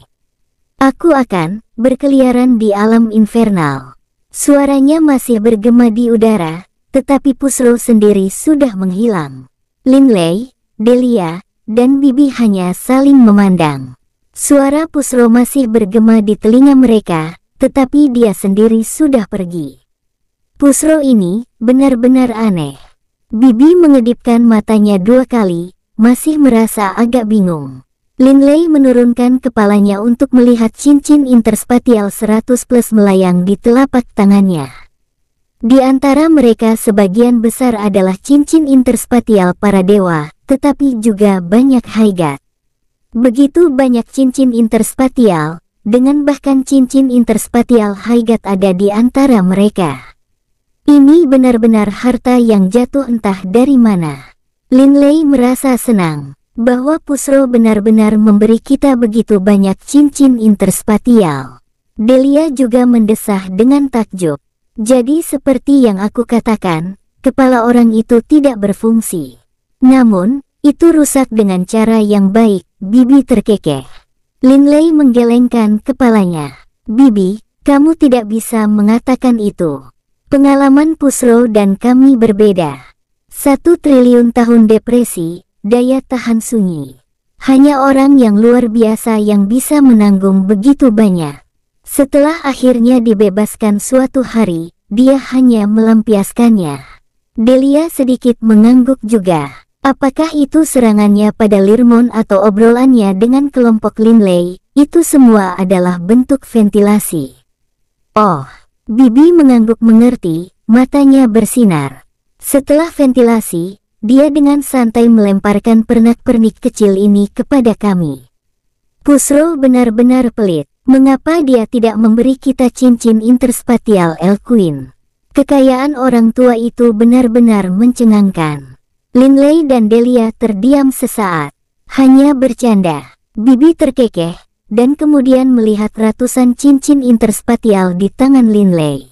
Aku akan berkeliaran di alam infernal. Suaranya masih bergema di udara, tetapi Pusro sendiri sudah menghilang. Linley, Delia, dan Bibi hanya saling memandang. Suara Pusro masih bergema di telinga mereka, tetapi dia sendiri sudah pergi. Pusro ini benar-benar aneh. Bibi mengedipkan matanya dua kali, masih merasa agak bingung. Linley menurunkan kepalanya untuk melihat cincin interspatial 100 plus melayang di telapak tangannya. Di antara mereka sebagian besar adalah cincin interspatial para dewa, tetapi juga banyak haigat. Begitu banyak cincin interspatial, dengan bahkan cincin interspatial haigat ada di antara mereka. Ini benar-benar harta yang jatuh entah dari mana. Linlei merasa senang bahwa Pusro benar-benar memberi kita begitu banyak cincin interspatial. Delia juga mendesah dengan takjub. Jadi seperti yang aku katakan, kepala orang itu tidak berfungsi. Namun, itu rusak dengan cara yang baik, Bibi terkekeh. Lin Lei menggelengkan kepalanya. Bibi, kamu tidak bisa mengatakan itu. Pengalaman Pusro dan kami berbeda. Satu triliun tahun depresi, daya tahan sunyi. Hanya orang yang luar biasa yang bisa menanggung begitu banyak. Setelah akhirnya dibebaskan suatu hari, dia hanya melampiaskannya. Delia sedikit mengangguk juga. Apakah itu serangannya pada Lirmon atau obrolannya dengan kelompok Linley, itu semua adalah bentuk ventilasi. Oh, Bibi mengangguk mengerti, matanya bersinar. Setelah ventilasi, dia dengan santai melemparkan pernak-pernik kecil ini kepada kami. Pusro benar-benar pelit. Mengapa dia tidak memberi kita cincin interspatial El Queen? Kekayaan orang tua itu benar-benar mencengangkan. Linley dan Delia terdiam sesaat. Hanya bercanda. Bibi terkekeh, dan kemudian melihat ratusan cincin interspatial di tangan Linley.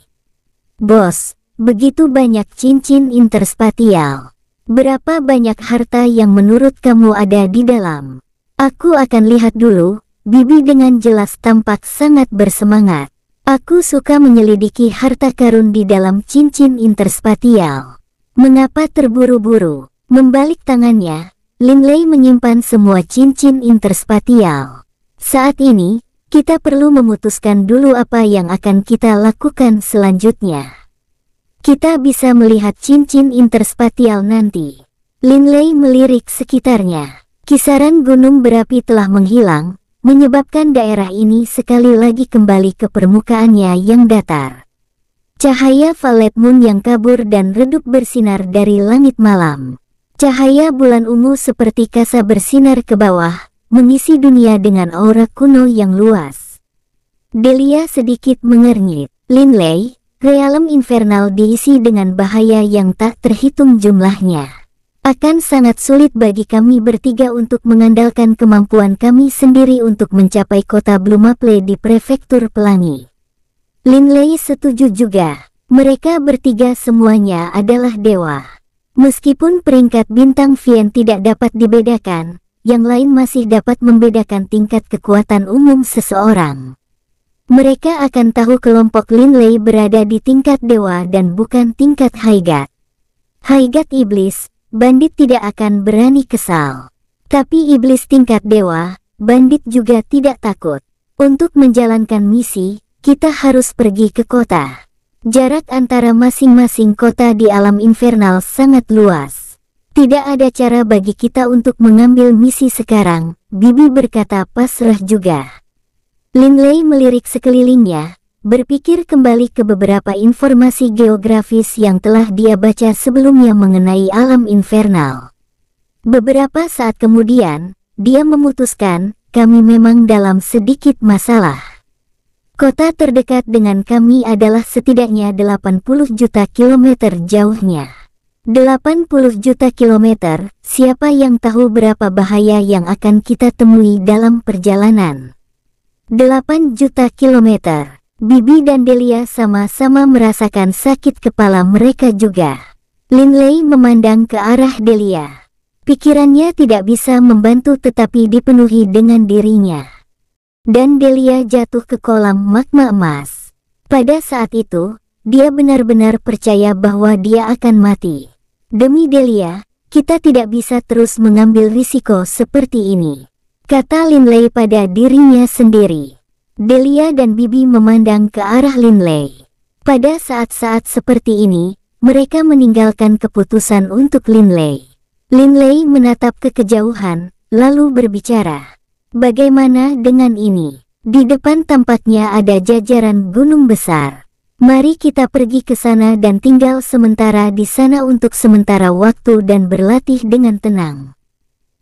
Bos, begitu banyak cincin interspatial. Berapa banyak harta yang menurut kamu ada di dalam? Aku akan lihat dulu, Bibi dengan jelas tampak sangat bersemangat. Aku suka menyelidiki harta karun di dalam cincin interspatial. Mengapa terburu-buru? Membalik tangannya, Lin Lei menyimpan semua cincin interspatial. Saat ini, kita perlu memutuskan dulu apa yang akan kita lakukan selanjutnya. Kita bisa melihat cincin interspatial nanti. Lin Lei melirik sekitarnya. Kisaran gunung berapi telah menghilang, menyebabkan daerah ini sekali lagi kembali ke permukaannya yang datar. Cahaya Valet Moon yang kabur dan redup bersinar dari langit malam. Cahaya bulan ungu seperti kasa bersinar ke bawah, mengisi dunia dengan aura kuno yang luas. Delia sedikit mengernyit. Linley, realem infernal diisi dengan bahaya yang tak terhitung jumlahnya. Akan sangat sulit bagi kami bertiga untuk mengandalkan kemampuan kami sendiri untuk mencapai kota Blumaple di Prefektur Pelangi. Lin Lei setuju juga. Mereka bertiga semuanya adalah dewa. Meskipun peringkat bintang Vien tidak dapat dibedakan, yang lain masih dapat membedakan tingkat kekuatan umum seseorang. Mereka akan tahu kelompok Lin Lei berada di tingkat dewa dan bukan tingkat Haigat. Haigat Iblis, bandit tidak akan berani kesal. Tapi iblis tingkat dewa, bandit juga tidak takut. Untuk menjalankan misi, kita harus pergi ke kota. Jarak antara masing-masing kota di alam infernal sangat luas. Tidak ada cara bagi kita untuk mengambil misi sekarang, Bibi berkata pasrah juga. Linley melirik sekelilingnya, berpikir kembali ke beberapa informasi geografis yang telah dia baca sebelumnya mengenai alam infernal. Beberapa saat kemudian, dia memutuskan, kami memang dalam sedikit masalah. Kota terdekat dengan kami adalah setidaknya 80 juta kilometer jauhnya. 80 juta kilometer, siapa yang tahu berapa bahaya yang akan kita temui dalam perjalanan? 8 juta kilometer, Bibi dan Delia sama-sama merasakan sakit kepala mereka juga. Linley memandang ke arah Delia. Pikirannya tidak bisa membantu tetapi dipenuhi dengan dirinya. Dan Delia jatuh ke kolam magma emas. Pada saat itu, dia benar-benar percaya bahwa dia akan mati. Demi Delia, kita tidak bisa terus mengambil risiko seperti ini. Kata Linley pada dirinya sendiri. Delia dan Bibi memandang ke arah Linley. Pada saat-saat seperti ini, mereka meninggalkan keputusan untuk Linley. Linley menatap ke kejauhan, lalu berbicara. Bagaimana dengan ini? Di depan tampaknya ada jajaran gunung besar. Mari kita pergi ke sana dan tinggal sementara di sana untuk sementara waktu dan berlatih dengan tenang.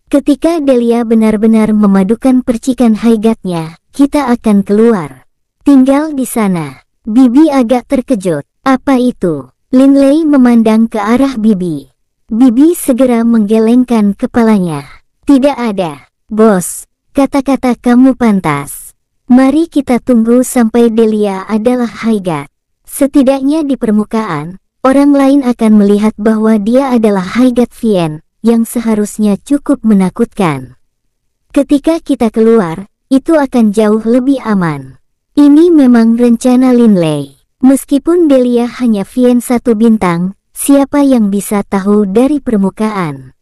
Ketika Delia benar-benar memadukan percikan haigatnya, kita akan keluar. Tinggal di sana. Bibi agak terkejut. Apa itu? Linley memandang ke arah Bibi. Bibi segera menggelengkan kepalanya. Tidak ada. Bos, kata-kata kamu pantas. Mari kita tunggu sampai Delia adalah Haigat. Setidaknya di permukaan, orang lain akan melihat bahwa dia adalah Haigat Vien, yang seharusnya cukup menakutkan. Ketika kita keluar, itu akan jauh lebih aman. Ini memang rencana Linley. Meskipun Delia hanya Vien satu bintang, siapa yang bisa tahu dari permukaan?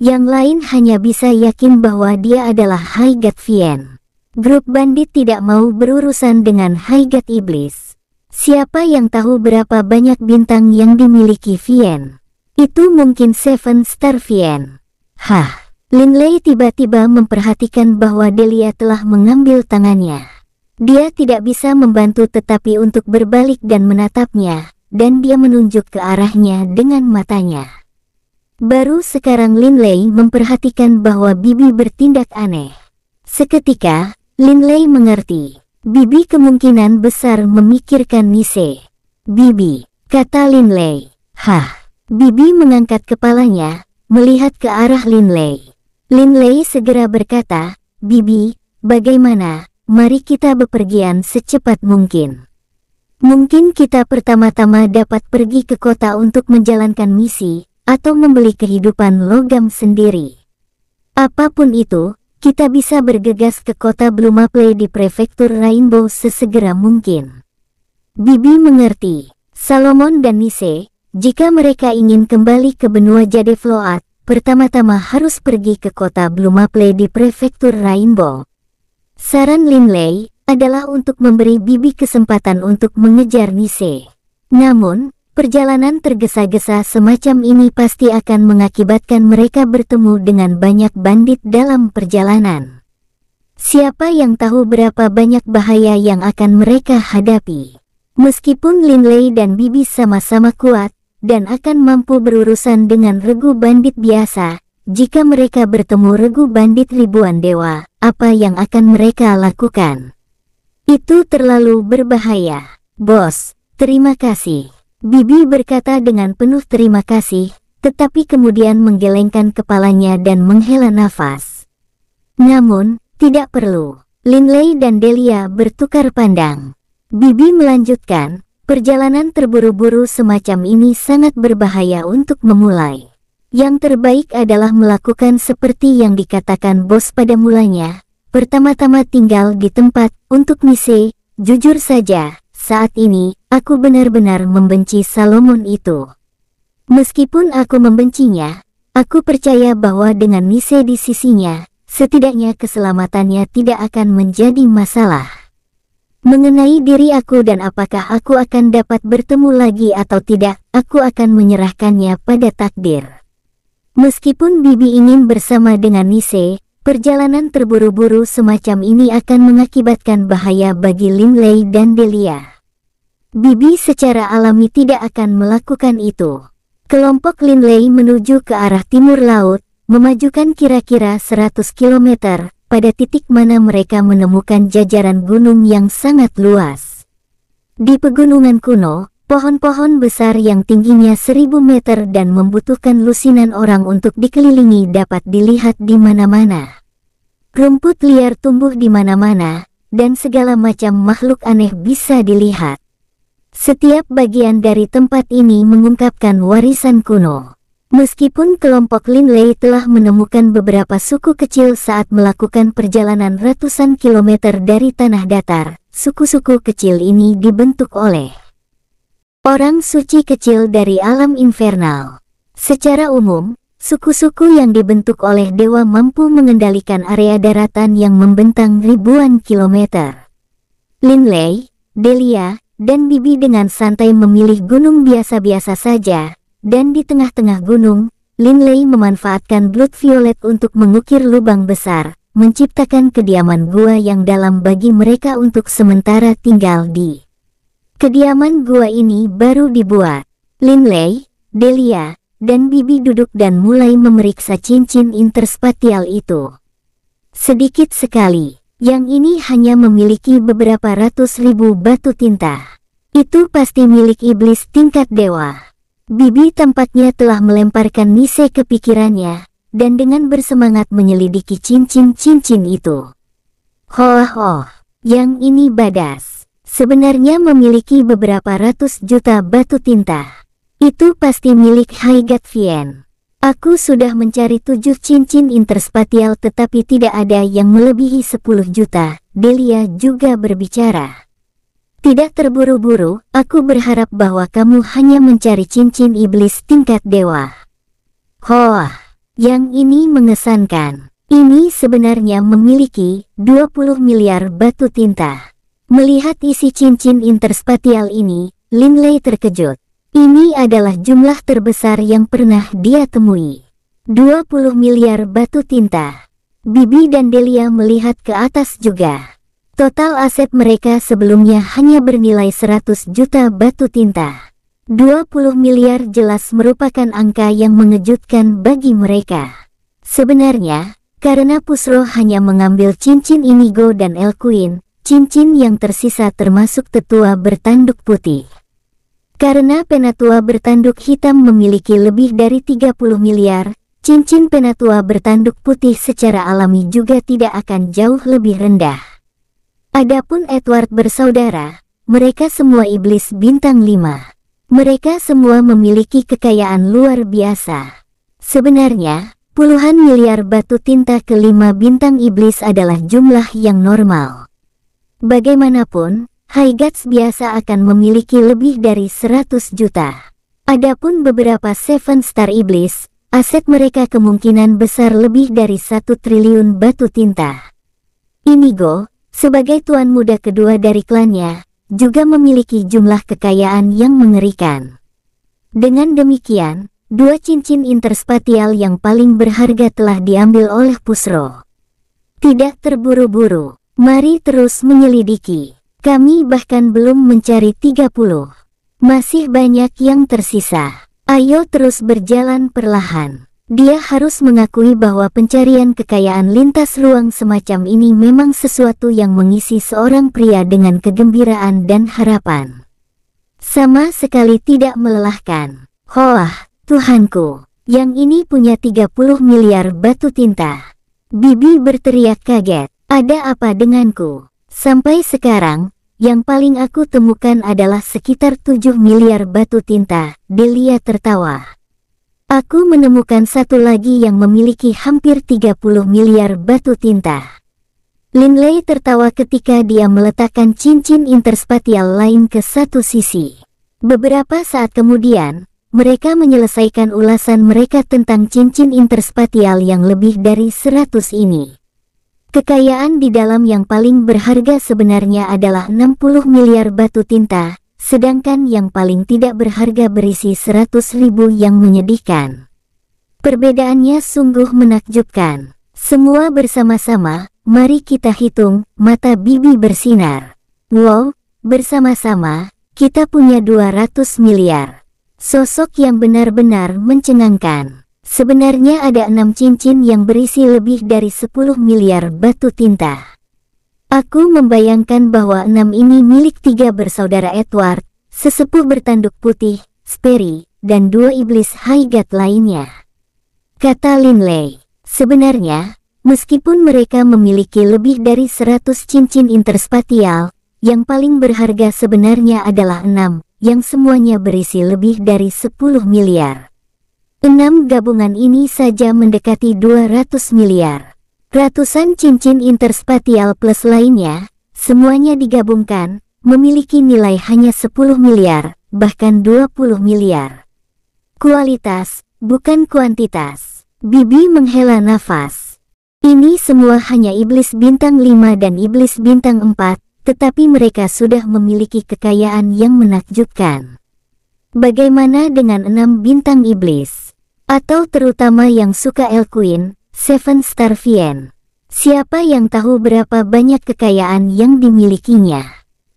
Yang lain hanya bisa yakin bahwa dia adalah Haigat Vien. Grup bandit tidak mau berurusan dengan Haigat Iblis. Siapa yang tahu berapa banyak bintang yang dimiliki Vien? Itu mungkin Seven Star Vien. Hah. Linley tiba-tiba memperhatikan bahwa Delia telah mengambil tangannya. Dia tidak bisa membantu tetapi untuk berbalik dan menatapnya, dan dia menunjuk ke arahnya dengan matanya. Baru sekarang Linley memperhatikan bahwa Bibi bertindak aneh. Seketika, Linley mengerti. Bibi kemungkinan besar memikirkan Nise. Bibi, kata Linley. Hah, Bibi mengangkat kepalanya, melihat ke arah Linley. Lin Lei segera berkata, Bibi, bagaimana? Mari kita bepergian secepat mungkin. Mungkin kita pertama-tama dapat pergi ke kota untuk menjalankan misi, atau membeli kehidupan logam sendiri. Apapun itu, kita bisa bergegas ke kota Blumaple di prefektur Rainbow sesegera mungkin. Bibi mengerti, Salomon dan Nise, jika mereka ingin kembali ke benua Jade Float, pertama-tama harus pergi ke kota Blumaple di prefektur Rainbow. Saran Linley adalah untuk memberi Bibi kesempatan untuk mengejar Nise. Namun, perjalanan tergesa-gesa semacam ini pasti akan mengakibatkan mereka bertemu dengan banyak bandit dalam perjalanan. Siapa yang tahu berapa banyak bahaya yang akan mereka hadapi? Meskipun Linley dan Bibi sama-sama kuat, dan akan mampu berurusan dengan regu bandit biasa. Jika mereka bertemu regu bandit ribuan dewa, apa yang akan mereka lakukan? Itu terlalu berbahaya. Bos, terima kasih. Bibi berkata dengan penuh terima kasih, tetapi kemudian menggelengkan kepalanya dan menghela nafas. Namun, tidak perlu. Linley dan Delia bertukar pandang. Bibi melanjutkan, Perjalanan terburu-buru semacam ini sangat berbahaya untuk memulai. Yang terbaik adalah melakukan seperti yang dikatakan bos pada mulanya. Pertama-tama tinggal di tempat untuk misi, jujur saja, saat ini aku benar-benar membenci Salomon itu. Meskipun aku membencinya, aku percaya bahwa dengan Nise di sisinya, setidaknya keselamatannya tidak akan menjadi masalah. Mengenai diri aku dan apakah aku akan dapat bertemu lagi atau tidak, aku akan menyerahkannya pada takdir. Meskipun Bibi ingin bersama dengan Nise, perjalanan terburu-buru semacam ini akan mengakibatkan bahaya bagi Lin Lei dan Delia. Bibi secara alami tidak akan melakukan itu. Kelompok Lin Lei menuju ke arah timur laut, memajukan kira-kira 100 km, pada titik mana mereka menemukan jajaran gunung yang sangat luas. Di pegunungan kuno, pohon-pohon besar yang tingginya seribu meter dan membutuhkan lusinan orang untuk dikelilingi dapat dilihat di mana-mana. Rumput liar tumbuh di mana-mana, dan segala macam makhluk aneh bisa dilihat. Setiap bagian dari tempat ini mengungkapkan warisan kuno. Meskipun kelompok Lin Lei telah menemukan beberapa suku kecil saat melakukan perjalanan ratusan kilometer dari tanah datar, suku-suku kecil ini dibentuk oleh orang suci kecil dari alam infernal. Secara umum, suku-suku yang dibentuk oleh dewa mampu mengendalikan area daratan yang membentang ribuan kilometer. Lin Lei, Delia, dan Bibi dengan santai memilih gunung biasa-biasa saja, dan di tengah-tengah gunung, Lin Lei memanfaatkan blood violet untuk mengukir lubang besar, menciptakan kediaman gua yang dalam bagi mereka untuk sementara tinggal di. Kediaman gua ini baru dibuat. Lin Lei, Delia, dan Bibi duduk dan mulai memeriksa cincin interspatial itu. Sedikit sekali, yang ini hanya memiliki beberapa ratus ribu batu tinta. Itu pasti milik iblis tingkat dewa. Bibi tampaknya telah melemparkan Nise ke pikirannya, dan dengan bersemangat menyelidiki cincin-cincin itu. Hoah hoah, yang ini badas. Sebenarnya memiliki beberapa ratus juta batu tinta. Itu pasti milik Haigat Vien. Aku sudah mencari tujuh cincin interspatial tetapi tidak ada yang melebihi sepuluh juta. Delia juga berbicara. Tidak terburu-buru, aku berharap bahwa kamu hanya mencari cincin iblis tingkat dewa. Hoah, yang ini mengesankan. Ini sebenarnya memiliki 20 miliar batu tinta. Melihat isi cincin interspatial ini, Linley terkejut. Ini adalah jumlah terbesar yang pernah dia temui. 20 miliar batu tinta. Bibi dan Delia melihat ke atas juga. Total aset mereka sebelumnya hanya bernilai 100 juta batu tinta. 20 miliar jelas merupakan angka yang mengejutkan bagi mereka. Sebenarnya, karena Pusro hanya mengambil cincin Inigo dan El Queen, cincin yang tersisa termasuk tetua bertanduk putih. Karena penatua bertanduk hitam memiliki lebih dari 30 miliar, Cincin penatua bertanduk putih secara alami juga tidak akan jauh lebih rendah. Adapun Edward bersaudara, mereka semua iblis bintang lima. Mereka semua memiliki kekayaan luar biasa. Sebenarnya, puluhan miliar batu tinta kelima bintang iblis adalah jumlah yang normal. Bagaimanapun, High Haigats biasa akan memiliki lebih dari 100 juta. Adapun beberapa Seven Star Iblis, aset mereka kemungkinan besar lebih dari satu triliun batu tinta. Inigo, sebagai tuan muda kedua dari klannya, juga memiliki jumlah kekayaan yang mengerikan. Dengan demikian, dua cincin interspatial yang paling berharga telah diambil oleh Pusro. Tidak terburu-buru, mari terus menyelidiki. Kami bahkan belum mencari 30. Masih banyak yang tersisa. Ayo terus berjalan perlahan. Dia harus mengakui bahwa pencarian kekayaan lintas ruang semacam ini memang sesuatu yang mengisi seorang pria dengan kegembiraan dan harapan. Sama sekali tidak melelahkan. Hoah, Tuhanku, yang ini punya 30 miliar batu tinta. Bibi berteriak kaget, ada apa denganku? Sampai sekarang, yang paling aku temukan adalah sekitar 7 miliar batu tinta, Delia tertawa. Aku menemukan satu lagi yang memiliki hampir 30 miliar batu tinta. Lin Lei tertawa ketika dia meletakkan cincin interspatial lain ke satu sisi. Beberapa saat kemudian, mereka menyelesaikan ulasan mereka tentang cincin interspatial yang lebih dari 100 ini. Kekayaan di dalam yang paling berharga sebenarnya adalah 60 miliar batu tinta, sedangkan yang paling tidak berharga berisi seratus ribu yang menyedihkan. Perbedaannya sungguh menakjubkan. Semua bersama-sama, mari kita hitung, mata Bibi bersinar. Wow, bersama-sama, kita punya 200 miliar. Sosok yang benar-benar mencengangkan. Sebenarnya ada enam cincin yang berisi lebih dari 10 miliar batu tinta. Aku membayangkan bahwa enam ini milik tiga bersaudara Edward, sesepuh bertanduk putih, Sperry, dan dua iblis Haigat lainnya. Kata Linley, sebenarnya, meskipun mereka memiliki lebih dari seratus cincin interspatial, yang paling berharga sebenarnya adalah enam, yang semuanya berisi lebih dari sepuluh miliar. Enam gabungan ini saja mendekati dua ratus miliar. Ratusan cincin interspatial plus lainnya, semuanya digabungkan, memiliki nilai hanya 10 miliar, bahkan 20 miliar. Kualitas, bukan kuantitas. Bibi menghela nafas. Ini semua hanya iblis bintang 5 dan iblis bintang 4, tetapi mereka sudah memiliki kekayaan yang menakjubkan. Bagaimana dengan enam bintang iblis? Atau terutama yang suka el queen? Seven Star Vien. Siapa yang tahu berapa banyak kekayaan yang dimilikinya?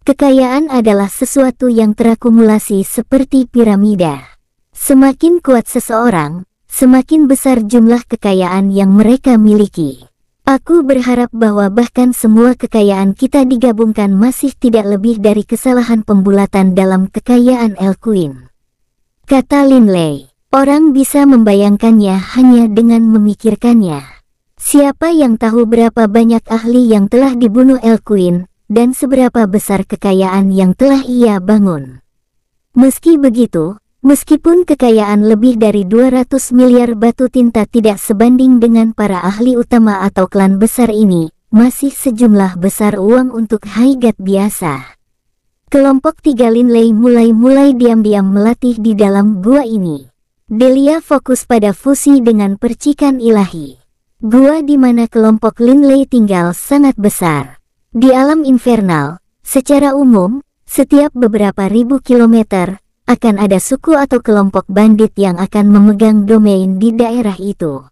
Kekayaan adalah sesuatu yang terakumulasi seperti piramida. Semakin kuat seseorang, semakin besar jumlah kekayaan yang mereka miliki. Aku berharap bahwa bahkan semua kekayaan kita digabungkan masih tidak lebih dari kesalahan pembulatan dalam kekayaan El Queen. Kata Lin Lei. Orang bisa membayangkannya hanya dengan memikirkannya. Siapa yang tahu berapa banyak ahli yang telah dibunuh El Queen, dan seberapa besar kekayaan yang telah ia bangun. Meski begitu, meskipun kekayaan lebih dari 200 miliar batu tinta tidak sebanding dengan para ahli utama atau klan besar ini, masih sejumlah besar uang untuk haigat biasa. Kelompok tiga Linlei mulai-mulai diam-diam melatih di dalam gua ini. Delia fokus pada fusi dengan percikan ilahi. Gua di mana kelompok Linley tinggal sangat besar. Di alam infernal, secara umum, setiap beberapa ribu kilometer, akan ada suku atau kelompok bandit yang akan memegang domain di daerah itu.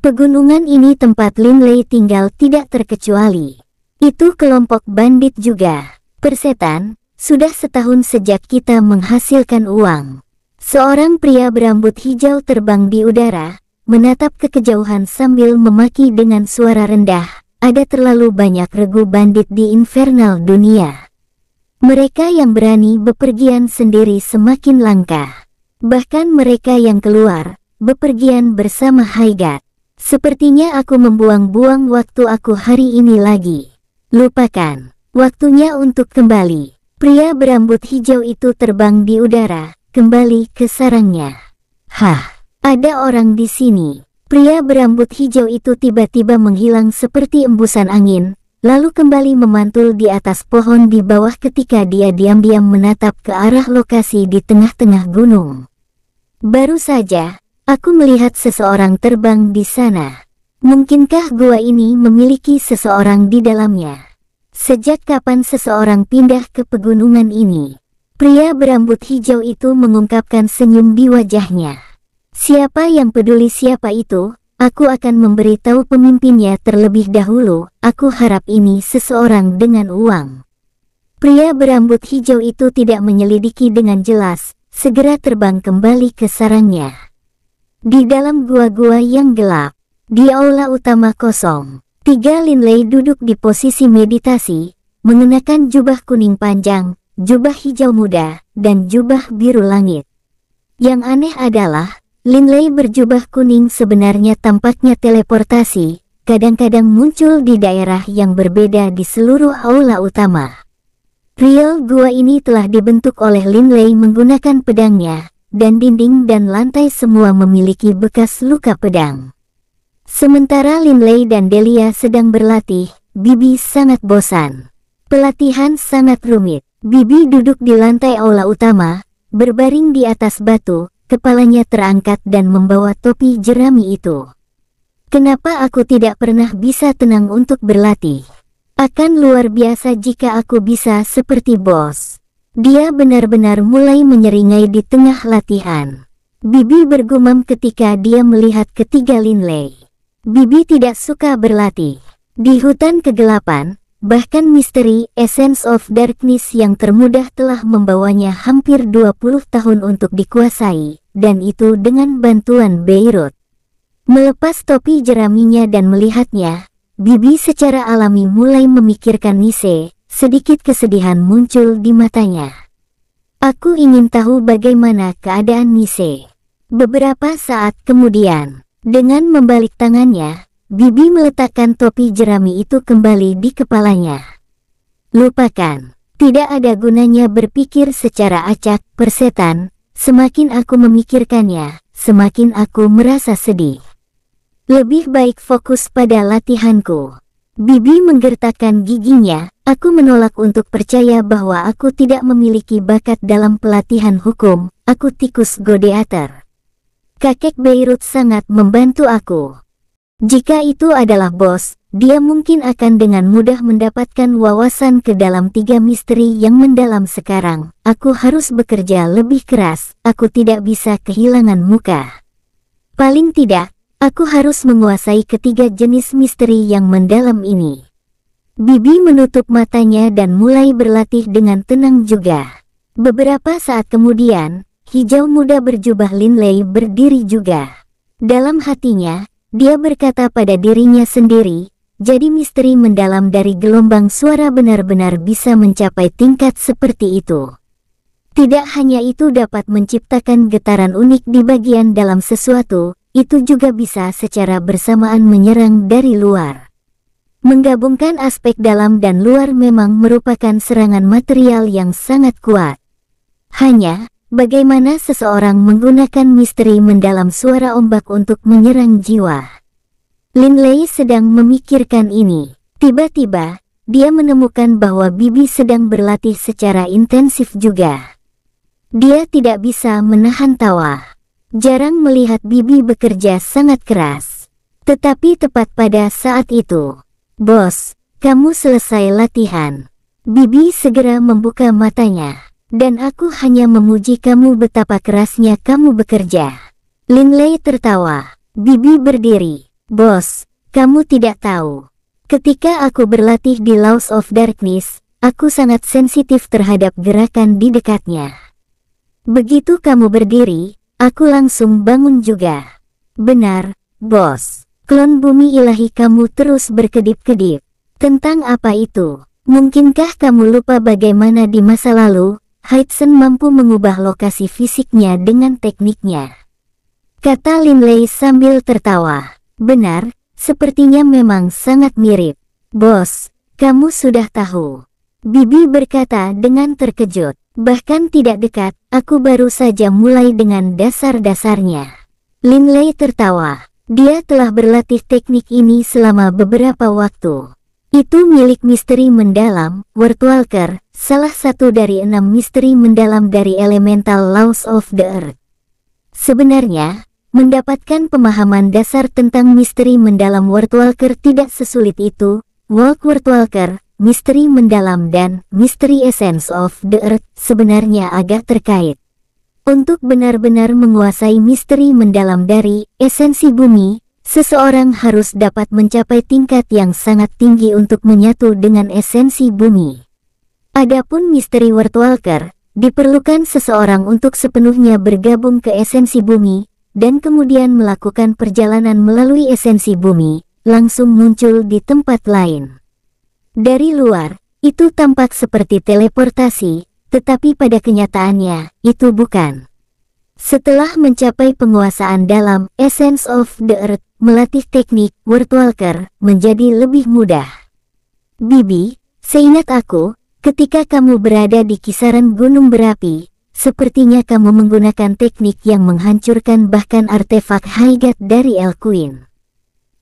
Pegunungan ini tempat Linley tinggal tidak terkecuali. Itu kelompok bandit juga. Persetan, sudah setahun sejak kita menghasilkan uang. Seorang pria berambut hijau terbang di udara, menatap ke kejauhan sambil memaki dengan suara rendah, ada terlalu banyak regu bandit di infernal dunia. Mereka yang berani bepergian sendiri semakin langka. Bahkan mereka yang keluar, bepergian bersama Haigat. Sepertinya aku membuang-buang waktu aku hari ini lagi. Lupakan, waktunya untuk kembali. Pria berambut hijau itu terbang di udara, kembali ke sarangnya. Hah, ada orang di sini. Pria berambut hijau itu tiba-tiba menghilang seperti embusan angin, lalu kembali memantul di atas pohon di bawah ketika dia diam-diam menatap ke arah lokasi di tengah-tengah gunung. Baru saja, aku melihat seseorang terbang di sana. Mungkinkah gua ini memiliki seseorang di dalamnya? Sejak kapan seseorang pindah ke pegunungan ini? Pria berambut hijau itu mengungkapkan senyum di wajahnya. Siapa yang peduli siapa itu, aku akan memberitahu pemimpinnya terlebih dahulu, aku harap ini seseorang dengan uang. Pria berambut hijau itu tidak menyelidiki dengan jelas, segera terbang kembali ke sarangnya. Di dalam gua-gua yang gelap, di aula utama kosong, tiga Linlei duduk di posisi meditasi, mengenakan jubah kuning panjang, jubah hijau muda, dan jubah biru langit. Yang aneh adalah, Linley berjubah kuning sebenarnya tampaknya teleportasi, kadang-kadang muncul di daerah yang berbeda di seluruh aula utama. Real gua ini telah dibentuk oleh Linley menggunakan pedangnya, dan dinding dan lantai semua memiliki bekas luka pedang. Sementara Linley dan Delia sedang berlatih, Bibi sangat bosan. Pelatihan sangat rumit. Bibi duduk di lantai aula utama, berbaring di atas batu, kepalanya terangkat dan membawa topi jerami itu. Kenapa aku tidak pernah bisa tenang untuk berlatih? Akan luar biasa jika aku bisa seperti bos. Dia benar-benar mulai menyeringai di tengah latihan. Bibi bergumam ketika dia melihat ketiga Linley. Bibi tidak suka berlatih. Di hutan kegelapan, Bahkan misteri Essence of Darkness yang termudah telah membawanya hampir 20 tahun untuk dikuasai, dan itu dengan bantuan Beirut. Melepas topi jeraminya dan melihatnya, Bibi secara alami mulai memikirkan Nise, sedikit kesedihan muncul di matanya. Aku ingin tahu bagaimana keadaan Nise. Beberapa saat kemudian, dengan membalik tangannya, Bibi meletakkan topi jerami itu kembali di kepalanya. Lupakan, tidak ada gunanya berpikir secara acak, persetan, semakin aku memikirkannya, semakin aku merasa sedih. Lebih baik fokus pada latihanku. Bibi menggertakkan giginya, aku menolak untuk percaya bahwa aku tidak memiliki bakat dalam pelatihan hukum, aku tikus godeater. Kakek Beirut sangat membantu aku. Jika itu adalah bos, dia mungkin akan dengan mudah mendapatkan wawasan ke dalam tiga misteri yang mendalam sekarang. Aku harus bekerja lebih keras, aku tidak bisa kehilangan muka. Paling tidak, aku harus menguasai ketiga jenis misteri yang mendalam ini. Bibi menutup matanya dan mulai berlatih dengan tenang juga. Beberapa saat kemudian, hijau muda berjubah Lin Lei berdiri juga. Dalam hatinya, dia berkata pada dirinya sendiri, jadi misteri mendalam dari gelombang suara benar-benar bisa mencapai tingkat seperti itu. Tidak hanya itu dapat menciptakan getaran unik di bagian dalam sesuatu, itu juga bisa secara bersamaan menyerang dari luar. Menggabungkan aspek dalam dan luar memang merupakan serangan material yang sangat kuat. Hanya, Bagaimana seseorang menggunakan misteri mendalam suara ombak untuk menyerang jiwa? Lin Lei sedang memikirkan ini. Tiba-tiba, dia menemukan bahwa Bibi sedang berlatih secara intensif juga. Dia tidak bisa menahan tawa. Jarang melihat Bibi bekerja sangat keras. Tetapi tepat pada saat itu, Bos, kamu selesai latihan. Bibi segera membuka matanya. Dan aku hanya memuji kamu betapa kerasnya kamu bekerja. Linley tertawa. Bibi berdiri. Bos, kamu tidak tahu. Ketika aku berlatih di Laws of Darkness, aku sangat sensitif terhadap gerakan di dekatnya. Begitu kamu berdiri, aku langsung bangun juga. Benar, bos. Klon bumi ilahi kamu terus berkedip-kedip. Tentang apa itu? Mungkinkah kamu lupa bagaimana di masa lalu, Heidsen mampu mengubah lokasi fisiknya dengan tekniknya. Kata Lin Lei sambil tertawa. Benar, sepertinya memang sangat mirip. Bos, kamu sudah tahu. Bibi berkata dengan terkejut. Bahkan tidak dekat, aku baru saja mulai dengan dasar-dasarnya. Lin Lei tertawa. Dia telah berlatih teknik ini selama beberapa waktu. Itu milik misteri mendalam, Wortwalker, salah satu dari enam misteri mendalam dari Elemental Laws of the Earth. Sebenarnya, mendapatkan pemahaman dasar tentang misteri mendalam Wortwalker tidak sesulit itu. Walk Wortwalker, misteri mendalam dan misteri essence of the Earth sebenarnya agak terkait. Untuk benar-benar menguasai misteri mendalam dari esensi bumi, seseorang harus dapat mencapai tingkat yang sangat tinggi untuk menyatu dengan esensi bumi. Adapun misteri Worldwalker, diperlukan seseorang untuk sepenuhnya bergabung ke esensi bumi, dan kemudian melakukan perjalanan melalui esensi bumi, langsung muncul di tempat lain. Dari luar, itu tampak seperti teleportasi, tetapi pada kenyataannya, itu bukan. Setelah mencapai penguasaan dalam Essence of the Earth, melatih teknik word Walker menjadi lebih mudah. Bibi, seingat aku, ketika kamu berada di kisaran gunung berapi, sepertinya kamu menggunakan teknik yang menghancurkan bahkan artefak Haigat dari El Queen.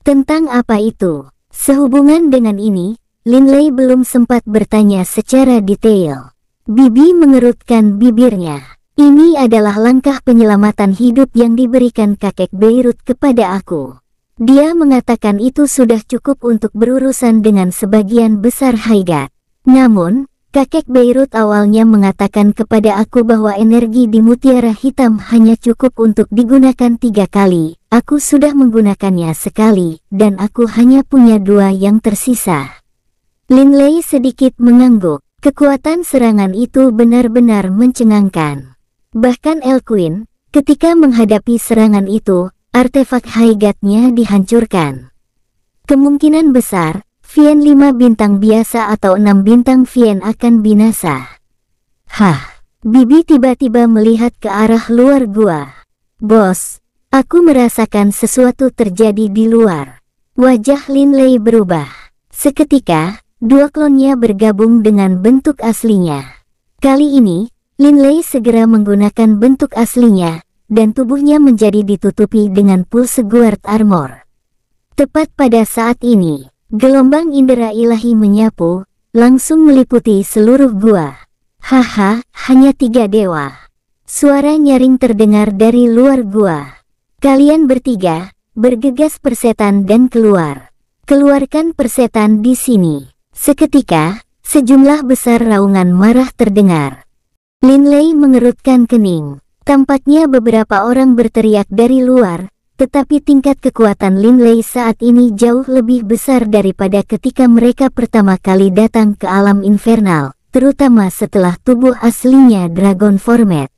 Tentang apa itu? Sehubungan dengan ini, Linley belum sempat bertanya secara detail. Bibi mengerutkan bibirnya. Ini adalah langkah penyelamatan hidup yang diberikan kakek Beirut kepada aku. Dia mengatakan itu sudah cukup untuk berurusan dengan sebagian besar Haigat. Namun, kakek Beirut awalnya mengatakan kepada aku bahwa energi di mutiara hitam hanya cukup untuk digunakan tiga kali. Aku sudah menggunakannya sekali, dan aku hanya punya dua yang tersisa. Lin Lei sedikit mengangguk. Kekuatan serangan itu benar-benar mencengangkan. Bahkan El Queen, ketika menghadapi serangan itu, artefak Haigatnya dihancurkan. Kemungkinan besar, Vien 5 bintang biasa atau 6 bintang Vien akan binasa. Hah, Bibi tiba-tiba melihat ke arah luar gua. Bos, aku merasakan sesuatu terjadi di luar. Wajah Lin Lei berubah. Seketika, dua klonnya bergabung dengan bentuk aslinya. Kali ini, Lin Lei segera menggunakan bentuk aslinya, dan tubuhnya menjadi ditutupi dengan pulse guard armor. Tepat pada saat ini, gelombang indera ilahi menyapu, langsung meliputi seluruh gua. Haha, hanya tiga dewa. Suara nyaring terdengar dari luar gua. Kalian bertiga, bergegas persetan dan keluar. Keluarkan persetan di sini. Seketika, sejumlah besar raungan marah terdengar. Lin Lei mengerutkan kening. Tampaknya beberapa orang berteriak dari luar, tetapi tingkat kekuatan Lin Lei saat ini jauh lebih besar daripada ketika mereka pertama kali datang ke alam infernal, terutama setelah tubuh aslinya Dragon Format.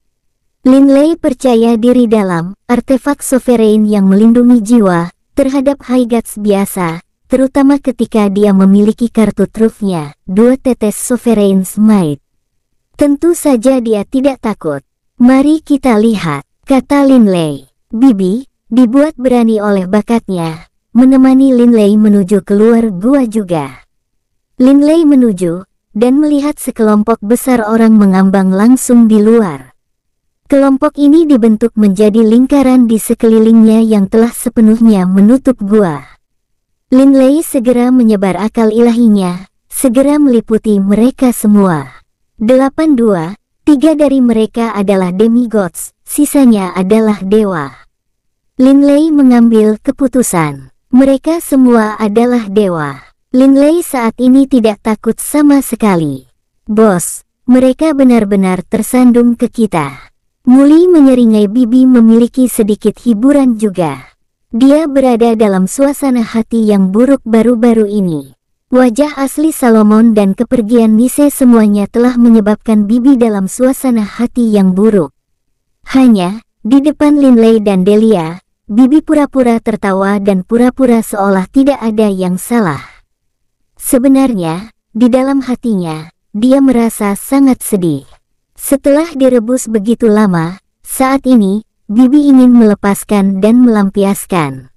Lin Lei percaya diri dalam artefak sovereign yang melindungi jiwa terhadap High Gods biasa, terutama ketika dia memiliki kartu trufnya, dua tetes sovereign smite. Tentu saja dia tidak takut, Mari kita lihat, kata Linley. Bibi, dibuat berani oleh bakatnya, menemani Linley menuju keluar gua juga. Linley menuju, dan melihat sekelompok besar orang mengambang langsung di luar. Kelompok ini dibentuk menjadi lingkaran di sekelilingnya yang telah sepenuhnya menutup gua. Linley segera menyebar akal ilahinya, segera meliputi mereka semua. 82 Tiga dari mereka adalah demigods, sisanya adalah dewa. Lin Lei mengambil keputusan. Mereka semua adalah dewa. Lin Lei saat ini tidak takut sama sekali. Bos, mereka benar-benar tersandung ke kita. Muli menyeringai Bibi memiliki sedikit hiburan juga. Dia berada dalam suasana hati yang buruk baru-baru ini. Wajah asli Salomon dan kepergian Mise semuanya telah menyebabkan Bibi dalam suasana hati yang buruk. Hanya, di depan Linley dan Delia, Bibi pura-pura tertawa dan pura-pura seolah tidak ada yang salah. Sebenarnya, di dalam hatinya, dia merasa sangat sedih. Setelah direbus begitu lama, saat ini, Bibi ingin melepaskan dan melampiaskan.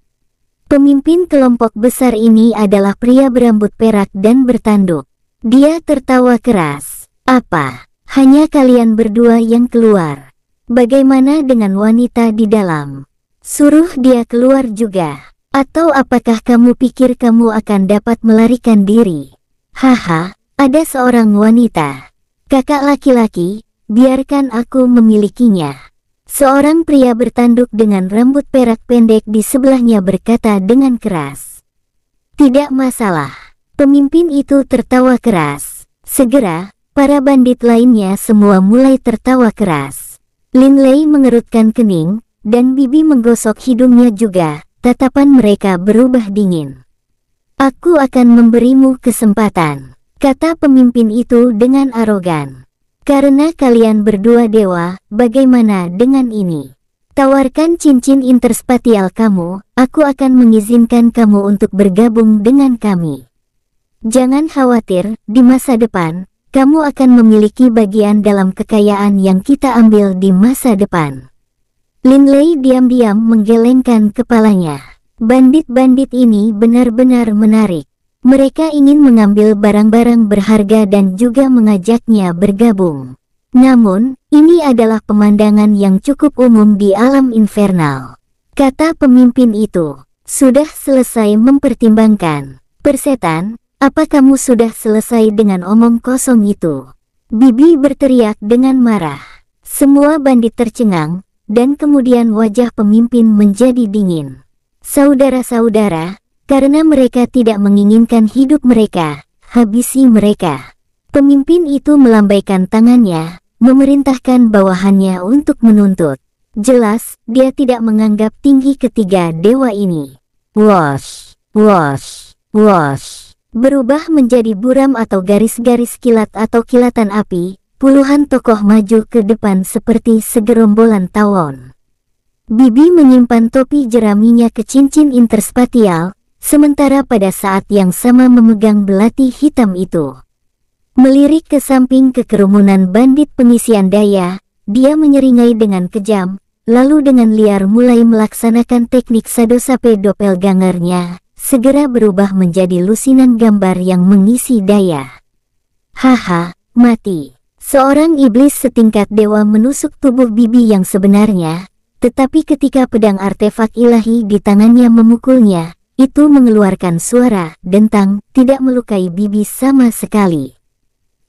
Pemimpin kelompok besar ini adalah pria berambut perak dan bertanduk. Dia tertawa keras. Apa? Hanya kalian berdua yang keluar. Bagaimana dengan wanita di dalam? Suruh dia keluar juga. Atau apakah kamu pikir kamu akan dapat melarikan diri? Haha, ada seorang wanita. Kakak laki-laki, biarkan aku memilikinya. Seorang pria bertanduk dengan rambut perak pendek di sebelahnya berkata dengan keras. Tidak masalah. Pemimpin itu tertawa keras. Segera, para bandit lainnya semua mulai tertawa keras. Lin Lei mengerutkan kening, dan Bibi menggosok hidungnya juga. Tatapan mereka berubah dingin. Aku akan memberimu kesempatan, kata pemimpin itu dengan arogan. Karena kalian berdua dewa, bagaimana dengan ini? Tawarkan cincin interspatial kamu, aku akan mengizinkan kamu untuk bergabung dengan kami. Jangan khawatir, di masa depan, kamu akan memiliki bagian dalam kekayaan yang kita ambil di masa depan. Lin Lei diam-diam menggelengkan kepalanya. Bandit-bandit ini benar-benar menarik. Mereka ingin mengambil barang-barang berharga dan juga mengajaknya bergabung. Namun, ini adalah pemandangan yang cukup umum di alam infernal. Kata pemimpin itu, sudah selesai mempertimbangkan. Persetan, apa kamu sudah selesai dengan omong kosong itu? Bibi berteriak dengan marah. Semua bandit tercengang, dan kemudian wajah pemimpin menjadi dingin. Saudara-saudara, karena mereka tidak menginginkan hidup mereka, habisi mereka. Pemimpin itu melambaikan tangannya, memerintahkan bawahannya untuk menuntut. Jelas, dia tidak menganggap tinggi ketiga dewa ini. Wash, wash, wash. Berubah menjadi buram atau garis-garis kilat atau kilatan api, puluhan tokoh maju ke depan seperti segerombolan tawon. Bibi menyimpan topi jeraminya ke cincin interspatial, sementara pada saat yang sama memegang belati hitam itu. Melirik ke samping ke kerumunan bandit pengisian daya, dia menyeringai dengan kejam, lalu dengan liar mulai melaksanakan teknik sadosape doppelgangernya, segera berubah menjadi lusinan gambar yang mengisi daya. Haha, mati. Seorang iblis setingkat dewa menusuk tubuh bibi yang sebenarnya, tetapi ketika pedang artefak ilahi di tangannya memukulnya, itu mengeluarkan suara dentang tidak melukai Bibi sama sekali.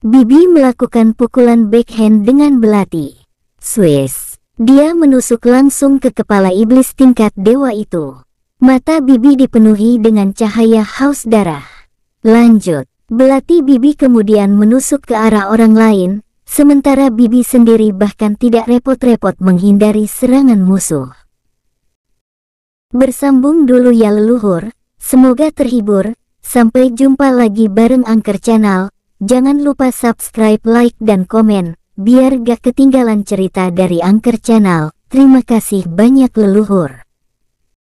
Bibi melakukan pukulan backhand dengan belati. Swiss. Dia menusuk langsung ke kepala iblis tingkat dewa itu. Mata Bibi dipenuhi dengan cahaya haus darah. Lanjut. Belati Bibi kemudian menusuk ke arah orang lain, sementara Bibi sendiri bahkan tidak repot-repot menghindari serangan musuh. Bersambung dulu ya leluhur, semoga terhibur, sampai jumpa lagi bareng Angker Channel, jangan lupa subscribe, like dan komen, biar gak ketinggalan cerita dari Angker Channel, terima kasih banyak leluhur.